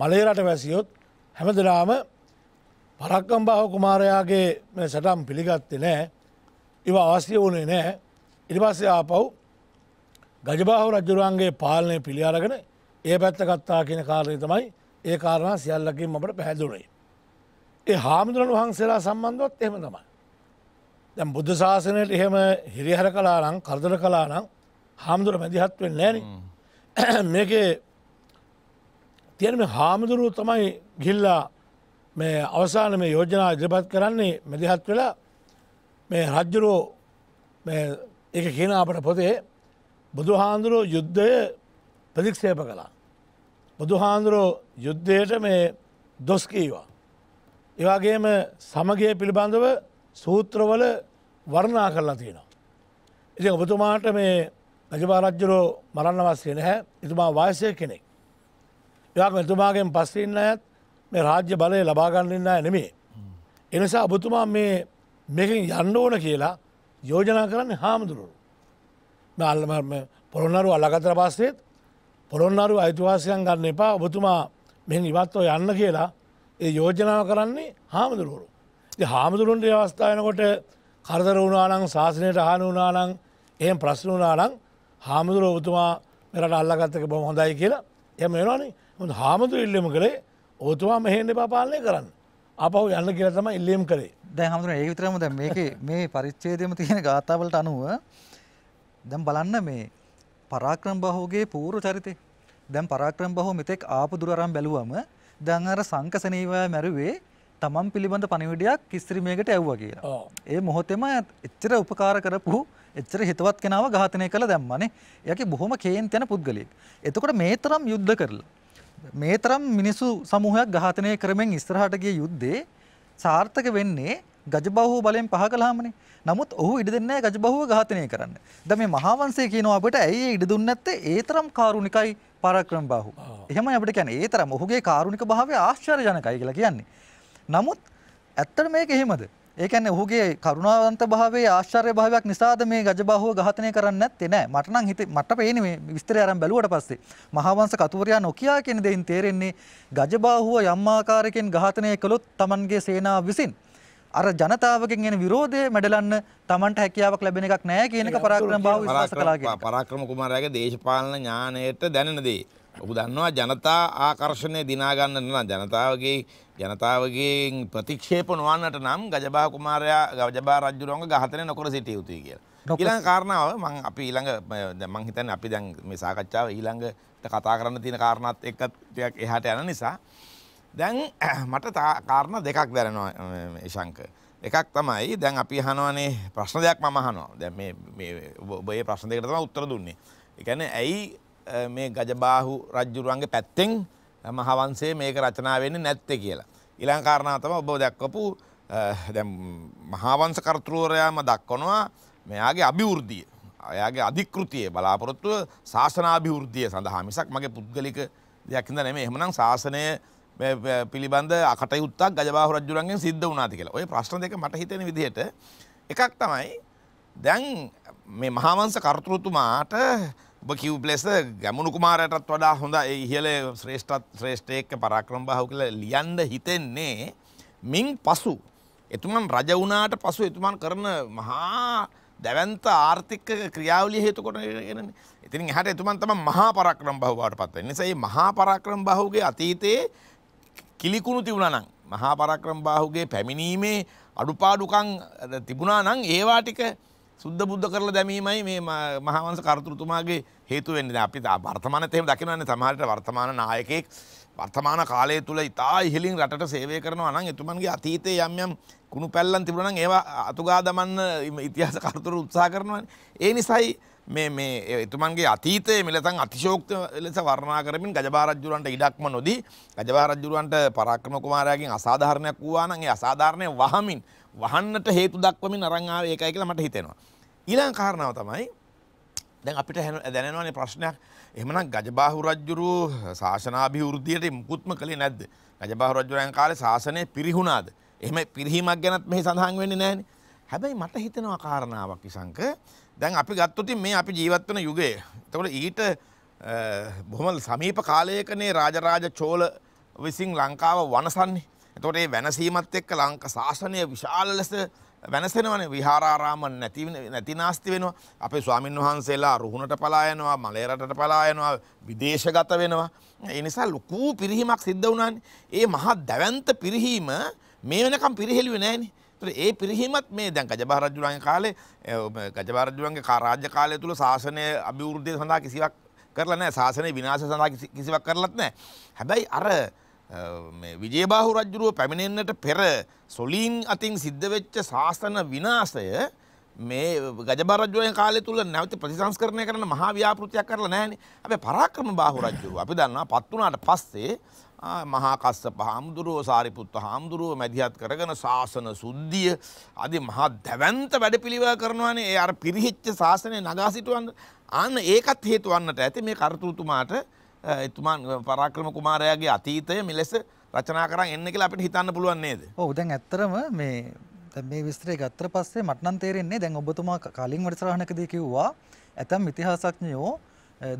මලේරට වැසියොත් හැමදලාම පරක්කම් බාහ කුමාරයාගේ සටම් පිළිගත්ති නෑ ඉව අවශ්‍ය වනේ නෑ ඉරිපස්සේ ආපව් ගජබාහු රජුරුවන්ගේ පාලනය පිළියාරගෙන ඒ පැත්ත කත්තා කියන කාරණය තමයි ඒ කාරණ සියල්ලකින් මට පැහැදුරේ. ඒ හාමුදුරන් වහන්සේලා සම්බන්ධවත් එහෙම තමයි. දැන් බුද්ධ ශාසනයට එහෙම හිරිහර කලා නම් කරදර කලා නම් හාමුදුර මැදිහත් වෙන්නේ නැහැ නේ. මේකේ තියෙන මේ හාමුදුරුවෝ තමයි ගිහිල්ලා මේ අවසාන මේ යෝජනා ඉදිරිපත් කරන්නේ මැදිහත් වෙලා මේ රජුරෝ මේ ඒක කියන අපට පොතේ බුදුහාඳුරෝ යුද්ධය ප්‍රතික්ෂේප කළා. බුදුහාඳුරෝ යුද්ධයට මේ දොස් කීවා. ඒවාගේම සමගය පිළිබඳව සූත්‍රවල වර්ණා කරලා තියෙනවා. ඉති ඔබතුමාට මේ රජපාරජ්ජරෝ මරන්න වස්සේ නැහැ එතුමා වාසය කෙනෙක්. එයාක් එතුමාගෙන් පස්සන්න ඇත් මේ රාජ්‍ය බලය ලබාගන්නන්න නෙමේ. එනිසා ඔබතුමා මේ මෙකින් යන්න ඕන කියලා යෝජනා කරන්න හාමුදුරුවරු. අල්ලම පොළොන්නරු අල්ලගතර පස්සෙත් පොළොන්නරු අයිතිවාසයන් ගන්න එපා ඔබතුමා මෙ ඉවත්ව යන්න කියලා ඒ යෝජනාව කරන්නේ හාමුදුරුවරු. හාමුදුරුන්ට අවස්ථාවනකොට කරදර වුණනානං ශාසනයට හාන වුණනානං එහම ප්‍රශ්න වුණනානං හාමුදුරුවතුමා මෙරට අල්ලගත්තක බොම හොඳයි කියලා එම එනවානේ හොඳ හාමුදුර ඉල්ලම කළේ ඕතුවා මෙහෙන්න පාපාලනය කරන්න. අපහු යන්න කියලතම ඉල්ලම් කරේ දැ හමුදුර ඒ විතරම ද මේක මේ පරිච්චේදම තියෙන ගාථාවලට අනුව දැම් බලන්න මේ පරාක්‍රම් බහෝගේ පූරු චරිතය දැම් පරාක්‍රම් බහෝ මෙතෙක් ආපු දුරම් බැලුවම දැන් අර සංකසනීව මැරුවේ තමන් පිළිබඳ පණිවිඩයක් කිස්ත්‍රීමයකට ඇව්වා කියලා. ඒ මොහොතේම එච්චර උපකාර කරපු එච්චර හිතවත් කෙනාව ඝාතනය කළ දැම්මනේ. එයාගේ බොහොම කේන්ති යන පුද්ගලයෙක්. එතකොට මේ තරම් යුද්ධ කරලා මේ තරම් මිනිසු සමූහයක් ඝාතනය කරමින් ඉස්සරහට ගිය යුද්ධේ සාර්ථක වෙන්නේ ගජබහුව බලෙන් පහ කළාමනේ. නමුත් ඔහු ඉඩ දෙන්නේ නැහැ ගජබහුව ඝාතනය කරන්න. දැන් මේ මහාවංශය කියනවා අපිට ඇයි ඒ ඉඩ දුන්නේ නැත්තේ? ඒ තරම් කාරුණිකයි පරක්‍රම බාහු. එහෙමයි අපිට කියන්නේ ඒ තරම් ඔහුගේ කාරුණික භාවය ආශ්චර්යජනකයි කියලා කියන්නේ. නමුත් ඇත්තට මේක එහෙමද? ඒ කියන්නේ ඔහුගේ කරුණාවන්ත භාවයේ ආශ්චර්ය භාවයක් නිසාද මේ ගජබාහුව ඝාතනය කරන්නේ නැත්තේ නෑ. මට නම් හිත මට පේන්නේ මේ විස්තරය අරන් බැලුවට පස්සේ මහාවංශ කතුවරයා නොකියා කියන දෙයින් තේරෙන්නේ ගජබාහුව යම් ආකාරයකින් ඝාතනය කළොත් Tamanගේ සේනාව විසින් අර ජනතාවගෙන් එන විරෝධය මැඩලන්න Tamanට හැකියාවක් ලැබෙන එකක් නැහැ කියන එක පරාක්‍රම බාහුව විශ්වාස කළා කියලා. පරාක්‍රම කුමාරයාගේ දේශපාලන ඥාණයට දැනෙන දේ. ඔබ දන්නවා ජනතා ආකර්ෂණය දිනා ගන්න නම් ජනතාවගේ ජනතාවගෙන් ප්‍රතික්ෂේප නොවන්නට නම් ගජබා කුමාරයා ගජබා රජුරවංග ඝාතනය නොකර සිටිය යුතුයි කියලා. ඊළඟ කාරණාව මම අපි ඊළඟ මම හිතන්නේ අපි දැන් මේ සාකච්ඡාව ඊළඟට කතා කරන්න තියෙන කාරණාත් එක්ක ටිකක් එහාට යන නිසා දැන් මට කාරණ දෙකක් දැරනවා ඒශංක. එකක් තමයි දැන් අපි හනවනේ ප්‍රශ්න දෙයක් මම හනවා දැ ඔබේ ප්‍රශ්න දෙකට තම උත්තර දුන්නේ. එකන ඇයි මේ ගජබාහු රජ්ජුරුවන්ගේ පැත්තෙන් මහවන්සේ මේක රචනාවෙන්න නැත්තේ කියලා. ඉලං කාරණාතම ඔබ දැක්වපු මහාවංස කරතුරුවරයාම දක්වනවා මෙයාගේ අභිවෘද්ධිය. අයාගේ අධිකෘතිය බලාපොරොත්තුව ශාසනාභිවෘද්ධිය සඳහා මිසක් මගේ පුද්ගලික දෙයක්කින්ද නෙමේ එහමනම් ශාසනය පිළිබඳ අකටයුත්තක් ගජබාහු රජුරන්ගෙන් සිද්ධ වුණාති කියලා. ඔය ප්‍රශ්න දෙක මට හිතෙන විදිහට එකක් තමයි දැන් මේ මහාවංශ කර්තෘතුමාට ඔබ කිව් ලෙස ගැමුණු කුමාරයටත් වඩා හොඳ ඒ ඉහළ ශ්‍රේෂ්ඨත් ශ්‍රේෂ්ඨයෙක්ක පරාක්‍රමබාහු කියලා ලියන්න හිතෙන්නේ මින් පසු එතුමන් රජ වුණාට පසු එතුමන් කරන මහා දැවන්ත ආර්ථික ක්‍රියාවලිය හේතුකොට ගෙනන ඉතින් හට එතුමන් තම මහා පරක්‍රම් බහවාට පත්ව නිසයි මහා පරක්‍රම් බහුගේ අතීතයේ කිලිකුණු තිබුණා නම් මහා පරාක්‍රම බාහුගේ පැමිණීමේ අඩුපාඩුකම් තිබුණා නම් ඒවා ටික සුද්ධ බුද්ධ කරලා දැමීමයි මේ මහාවංශ කර්තෘතුමාගේ හේතු වෙන්නේ. දැන් අපි වර්තමානයේ එහෙම දකිනවානේ සමහරට වර්තමාන නායකයෙක් වර්තමාන කාලය තුල ඉතා ඉහළින් රටට සේවය කරනවා නම් එතුමන්ගේ අතීතයේ යම් යම් කුණු පැල්ලන් තිබුණා නම් ඒවා අතුගා දමන්න ඉතිහාස කර්තෘ උත්සාහ කරනවානේ. ඒ නිසායි මේ එතුමන්ගේ අතීතය මෙලතන් අතිශෝක්ත ලෙස වර්ණා කරමින් ගජභාරජ්ජුරන්ට ඉඩක්ම නොදී ගජභාරජ්ජුරන්ට පරාක්‍රම කුමාරයාගෙන් අසාධාරණයක් වූවානන්ගේ අසාධාරණය වහමින් වහන්නට හේතු දක්වමින් අරංආාව ඒකයි කියලා මට හිතෙනවා. ඊළං කාරණාව තමයි දැන් අපිට දැනවානේ ප්‍රශ්නයක් එමනම් ගජබාහු රජ්ජුරු ශාසනාභිවෘද්ධියට මුකුත්ම කළේ නැද්ද ගජබාහු රජුරයන් කාලේ ශාසනය පිරිහුණාද එහෙම පිරිහීමක් ගැනත් මෙහි සඳහන් වෙන්නේ නැහැනේ හැබැයි මට හිතෙනවා කාරණාවක් ඉසංක දැන් අපි ගත්තොතින් මේ අපි ජීවත් වන යුගයේ එතකොට ඊට බොහොම සමීප කාලයකනේ රාජරාජ චෝල විසින් ලංකාව වනසන්නේ. එතකොට මේ වෙනසීමත් එක්ක ලංකා ශාසනය විශාල ලෙස වෙනසෙනවනේ විහාරාරාම නැති නැතිනාස්ති වෙනවා. අපේ ස්වාමින් වහන්සේලා රුහුණට පලා යනවා, මලේ රටට පලා යනවා, විදේශගත වෙනවා. ඒ නිසා ලොකු පිරිහීමක් සිද්ධ වුණානේ. ඒ මහා දැවැන්ත පිරිහීම මේ වෙනකම් පිරිහෙලුවේ නැහනේ. ඒ පිරිහීමත් මේ දැන් ගජභාරජුරන්ගේ කාලේ ගජභාරජුරන්ගේ රාජ්‍ය කාලය තුළ ශාසනය අභිවෘද්ධය සඳහා කිසිවක් කරලා නෑ ශාසනය විනාශ සඳහා කිසිවක් කරලත් නෑ. හැබැයි අර විජේබාහු රජ්ජුරුව පැමිණෙන්න්නට පෙර සොලීන් අතින් සිද්ධවෙච්ච ශාස්තන විනාශය මේ ගජබරජය කාල තුළ නැවත ප්‍රතිසංස්කරණය කරන මහා ව්‍යාපෘතියක් කරලා නෑන අප පරාක්‍රම බාහු රජ්ජුරුව අපි දන්නා පත්වනාට පස්සේ මහා කස්සප හාමුදුරුවෝ සාරිපුත්ත හාමුදුරුවෝ මැදිහත් කරගෙන ශාසන සුද්ධිය අදි මහා දැවන්ත වැඩපිළිවෙල කරනවානේ ඒ අර පිරිහිච්ච ශාසනය නගා සිටවන්න අන්න ඒකත් හේතු වන්නට ඇති මේ කර්තෘතුමාට එතුමා පරාක්‍රම කුමාරයාගේ අතීතය මෙලෙස රචනා කරන් එන්න කියලා අපිට හිතන්න පුළුවන් නේද? ඔව් දැන් ඇත්තරම මේ මේ විස්තරය ගත්තට පස්සේ මට නම් තේරෙන්නේ දැන් ඔබතුමා කලින් වැඩසටහනකදී කිව්වා ඇතම් ඉතිහාසඥයෝ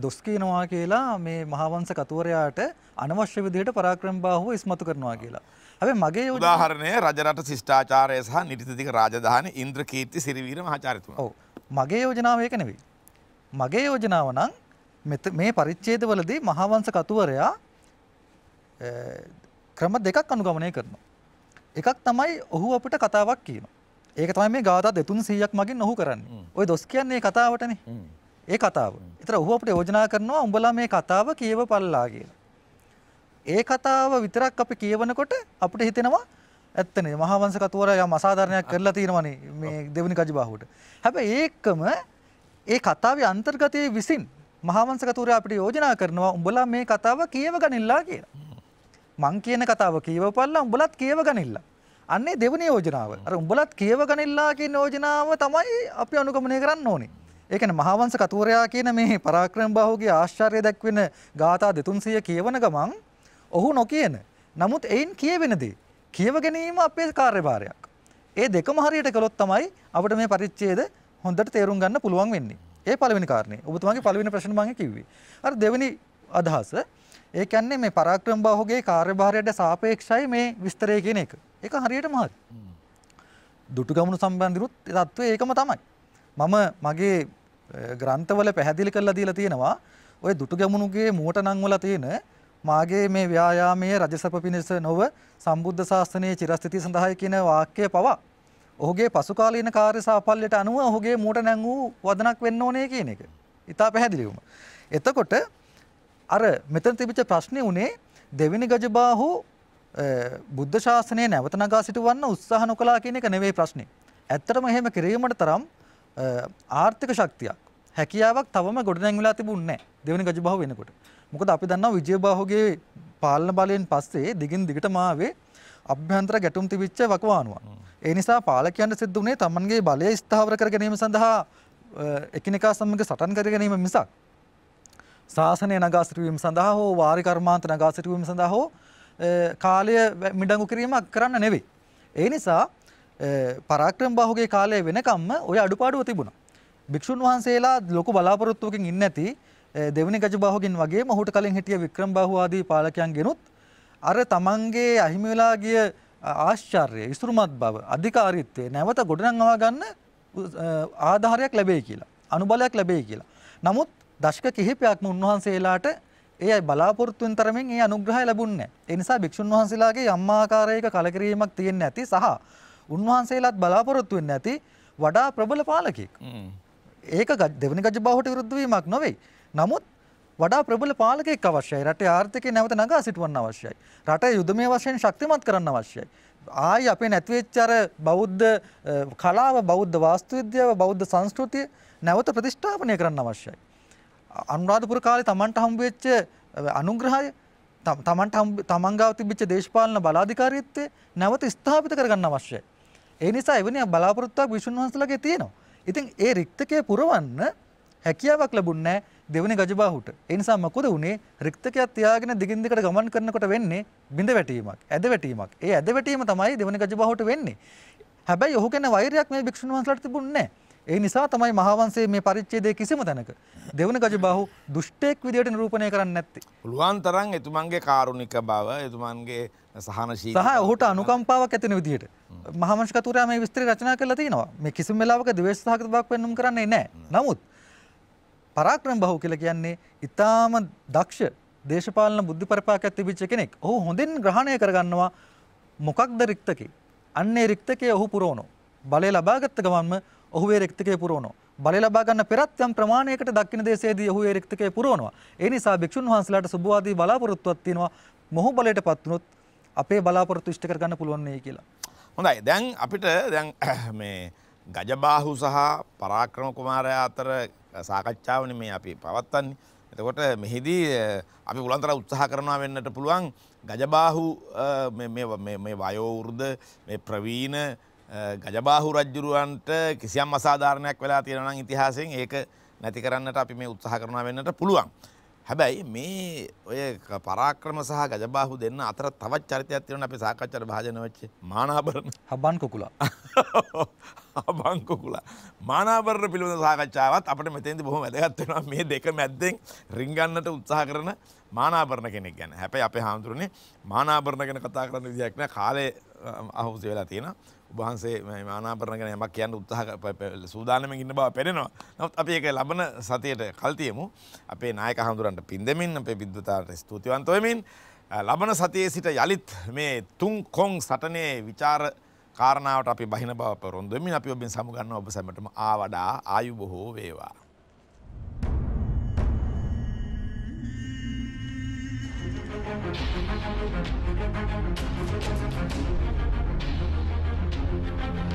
දොස් කියනවා කියලා මේ මහාවංශ කතුවරයාට අනවශ්‍ය විදිහට පරාක්‍රම බාහුව ඉස්මතු කරනවා කියලා. හැබැයි මගේ උදාහරණය රජරට ශිෂ්ටාචාරය සහ නිරිතතික රාජධානී ඉන්ද්‍රකීර්ති සිරිවීර මහාචාර්යතුමා. ඔව්. මගේ යෝජනාව ඒක නෙවෙයි. මගේ යෝජනාව නම් මේ පරිච්ඡේදවලදී මහාවංශ කතුවරයා ක්‍රම දෙකක් අනුගමනය කරනවා. එකක් තමයි ඔහු අපිට කතාවක් කියනවා. ඒක තමයි මේ ගාථා 200ක් මගින් ඔහු කරන්නේ. ওই දොස් කියන්නේ කතාවටනේ. ඒ කතාව. ඒතර ඔහු අපිට යෝජනා කරනවා උඹලා මේ කතාව කියවපල්ලා කියලා. ඒ කතාව විතරක් අපි කියවනකොට අපිට හිතෙනවා ඇත්තනේ මහාවංශ කතුවරයා යම් අසාධාරණයක් කරලා තියෙනවනේ මේ දෙවනි කජබාහුවට. හැබැයි ඒකම ඒ කතාවේ අන්තර්ගතයේ විසින් මහාවංශ කතුවරයා අපිට යෝජනා කරනවා උඹලා මේ කතාව කියවගනින්නලා කියලා. මං කියන කතාව කියවපල්ලා උඹලත් කියවගනින්නලා. අන්නේ දෙවනි යෝජනාව. අර උඹලත් කියවගනින්නලා කියන යෝජනාව තමයි අපි අනුගමනය කරන්න ඕනේ. ඒ කියන්නේ මහවංශ කතුවරයා කියන මේ පරාක්‍රම බාහුගේ ආශ්චර්ය දක්වන ගාථා 200 කියවන ගමන් ඔහු නොකියන. නමුත් එයින් කියවෙනදී කියව ගැනීම අපේ කාර්යභාරයක්. ඒ දෙකම හරියට කළොත් තමයි අපිට මේ පරිච්ඡේද හොඳට තේරුම් ගන්න පුළුවන් වෙන්නේ. ඒ පළවෙනි කාරණේ. ඔබතුමාගේ පළවෙනි ප්‍රශ්න මම කිව්වේ. අර දෙවෙනි අදහස ඒ කියන්නේ මේ පරාක්‍රම බාහුගේ කාර්යභාරයට සාපේක්ෂයි මේ විස්තරය කියන එක. ඒක හරියටම හරි. දුටුගමුණු සම්බන්ධිනුත් තත්ත්වය ඒකම තමයි. මම මගේ ග්‍රන්ථවල පැහැදිලි කරලා දීලා තියෙනවා ඔය දුටු ගැමුණුගේ මුවට නංවලා තියෙන මාගේ මේ ව්‍යායාමයේ රජසප පිණිස නොව සම්බුද්ධ ශාස්ත්‍රයේ චිරස්ථිතිය සඳහායි කියන වාක්‍යය පවා ඔහුගේ පසුකාලීන කාර්ය සාපල්‍යයට අනුව ඔහුගේ මුවට නැංවූ වදනක් වෙන්න ඕනේ කියන එක. ඉතා පැහැදිලිවම. එතකොට අර මෙතන තිබිච්ච ප්‍රශ්නේ උනේ දෙවෙනි ගජබාහු බුද්ධ ශාසනය නැවත නගා සිටුවන්න උත්සාහ නොකලා කියන එක නෙවෙයි ප්‍රශ්නේ. ඇත්තටම එහෙම කිරීමට තරම් ආර්ථික ශක්තියක් හැකියාවක් තවම ගොඩනැංගලා තිබුණේ දෙවනි ගජබහුව වෙනකොට. මොකද අපි දන්නවා විජයබාහුගේ පාලන බලයෙන් පස්සේ දිගින් දිගටම ආවේ අභ්‍යන්තර ගැටුම් තිබිච්ච වකවානුවක්. ඒ නිසා පාලකයන්ට සිද්ධ වුණේ Tamanගේ බලය ස්ථාවර කර ගැනීම සඳහා එකිනෙකා සමග සටන් කර ගැනීම මිසක් ශාසනය නගා සිටුවීම සඳහා හෝ වාරි කර්මාන්ත නගා සිටුවීම සඳහා හෝ කාලය මිඩඟු කිරීමක් කරන්න නෙවෙයි. ඒ නිසා පරාක්‍රම බාහුගේ කාලය වෙනකම්ම ඔය අඩුපාඩුව තිබුණා. භික්ෂුන් වහන්සේලා ලොකු බලාපොරොත්තුවකින් ඉන්නේ නැති දෙවෙනි ගජ බාහුගෙන් වගේ මොහුට කලින් හිටිය වික්‍රම බාහු ආදී පාලකයන් ගෙනුත් අර තමන්ගේ අහිමි වෙලා ගිය ආශ්චර්ය, ඉස්තුරුමත් බව, අධිකාරීත්වය නැවත ගොඩනංවා ගන්න ආධාරයක් ලැබෙයි කියලා. අනුබලයක් ලැබෙයි කියලා. නමුත් දශක කිහිපයක්ම උන්වහන්සේලාට ඒ අයි බලාපොරොත්තුවෙන් තරමින් ඒ අනුග්‍රහය ලැබුණේ නැහැ. ඒ නිසා භික්ෂුන් වහන්සේලාගේ යම් ආකාරයක කලකිරීමක් තියෙන්නේ නැති සහ උන්වහන්සේලාත් බලාපොරොත්තු වෙන්නේ නැති වඩා ප්‍රබල පාලකෙක්. ඒක දෙවනි ගජ බාහුවට විරුද්ධ වීමක් නෙවෙයි. නමුත් වඩා ප්‍රබල පාලකෙක් අවශ්‍යයි. රටේ ආර්ථිකය නැවත නගා සිටවන්න අවශ්‍යයි. රටේ යුදමය වශයෙන් ශක්තිමත් කරන්න අවශ්‍යයි. ආයි අපේ නැතිවෙච්ච අර බෞද්ධ කලාව, බෞද්ධ වාස්තුවිද්‍යාව, බෞද්ධ සංස්කෘතිය නැවත ප්‍රතිෂ්ඨාපනය කරන්න අවශ්‍යයි. අනුරාධපුර කාලේ Tamanට හම්බ වෙච්ච අනුග්‍රහය තමන්ට තමන්ගාව තිබිච්ච දේශපාලන බලාධිකාරීත්වය නැවත ස්ථාපිත කරගන්න අවශ්‍යයි. ඒ නිසා එවැනි බලාපොරොත්තුවක් විසුණු වහන්සේලාගේ තියෙනවා. ඉතින් ඒ රික්තකය පුරවන්න හැකියාවක් ලැබුණේ දෙවනි ගජබාහුට. ඒ නිසා මොකද උනේ? රික්තකයක් තියාගෙන දිගින් දිගට ගමන් කරනකොට වෙන්නේ බිඳ වැටීමක්, ඇද වැටීමක්. ඒ ඇද වැටීම තමයි දෙවනි ගජබාහුට වෙන්නේ. හැබැයි ඔහු ගැන වෛරයක් මේ භික්ෂුන් වහන්සේලාට තිබුණේ නැහැ. ඒ නිසා තමයි මහාවංශයේ මේ පරිච්ඡේදයේ කිසිම තැනක දෙවන ගජබාහු දුෂ්ටෙක් විදියට නිරූපණය කරන්නේ නැත්තේ. පුළුවන් තරම් එතුමන්ගේ කාරුණික බව, එතුමන්ගේ සහනශීලී සහ ඔහුට අනුකම්පාවක් ඇතින විදියට මහාවංශ කතුරා මේ විස්තර රචනා කරලා තිනවා. මේ කිසිම වෙලාවක ද්වේෂ සහගත බවක් පෙන්වුම් කරන්නේ නැහැ. නමුත් පරාක්‍රම බහු කියලා කියන්නේ ඊටාම දක්ෂ දේශපාලන බුද්ධි පරපාකයක් තිබිච්ච කෙනෙක්. ඔහු හොඳින් ග්‍රහණය කරගන්නවා මොකක්ද රික්තකේ. අන්නේ රික්තකේ ඔහු පුරවනවා. බලය ලබාගත්ත ගමන්ම ඔහු ඒ රෙක්තිකය පුරවනවා. බලය ලබා ගන්න පෙරත් යම් ප්‍රමාණයකට දක්ෂින දේශයේදී ඔහු ඒ රෙක්තිකය පුරවනවා. ඒ නිසා භික්ෂුන් වහන්සේලාට සුබවාදී බලාපොරොත්තුවක් තියෙනවා. මොහු බලයටපත් වුණොත් අපේ බලාපොරොත්තු ඉෂ්ට කරගන්න පුළුවන් වෙයි කියලා. හොඳයි. දැන් අපිට දැන් මේ ගජබාහු සහ පරාක්‍රම කුමාරයා අතර සාකච්ඡාවනේ මේ අපි පවත්වන්නේ. එතකොට මෙහිදී අපි පුළන්තර උත්සාහ කරනවා වෙන්නට පුළුවන් ගජබාහු මේ වයෝවෘද ප්‍රවීණ ගජබාහු රජ්ජුරුවන්ට කිසියම් අසාධාරණයක් වෙලා තියෙනනම් ඉතිහාසයෙන් ඒක නැති කරන්නට අපි මේ උත්සාහ කරනවා වෙන්නට පුළුවන්. හැබැයි මේ ඔය පරාක්‍රම සහ ගජබාහු දෙන්න අතර තවත් චරිතයක් තියෙනවා අපි සාකච්ඡාට භාජන වෙච්ච මානාභරණ හබන් කුකුලා හබන් කුකුලා මානාභරණ පිළිබඳ සාකච්ඡාවත් අපිට මෙතෙන්දී බොහොම වැදගත් වෙනවා මේ දෙක මැද්දෙන් රිංගන්නට උත්සාහ කරන මානාභරණ කෙනෙක් ගැන. හැබැයි අපේ හාමුදුරනේ මානාභරණ ගැන කතා කරන්න විදියක් නෑ කාලේ අහුවෙලා තියෙනවා. උබහන්සේ ආනාපරණ ගැන යමක් කියන්න උත්සාහ සූදානම ඉන්න බව පෙනෙනවා. නමුත් අපි ඒක ලබන සතියට කල් තියමු. අපේ නායක හඳුරන්ට පින් දෙමින් අපේ විද්වතාට ස්තුතිවන්ත වෙමින් ලබන සතියේ සිට යලිත් මේ තුන් කොන් සටනේ විචාර කාරණාවට අපි බහින බව පොරොන්දු වෙමින් අපි ඔබෙන් සමුගන්න ඔබ සැමටම ආවඩා ආයු බොහෝ වේවා. Thank you. thank you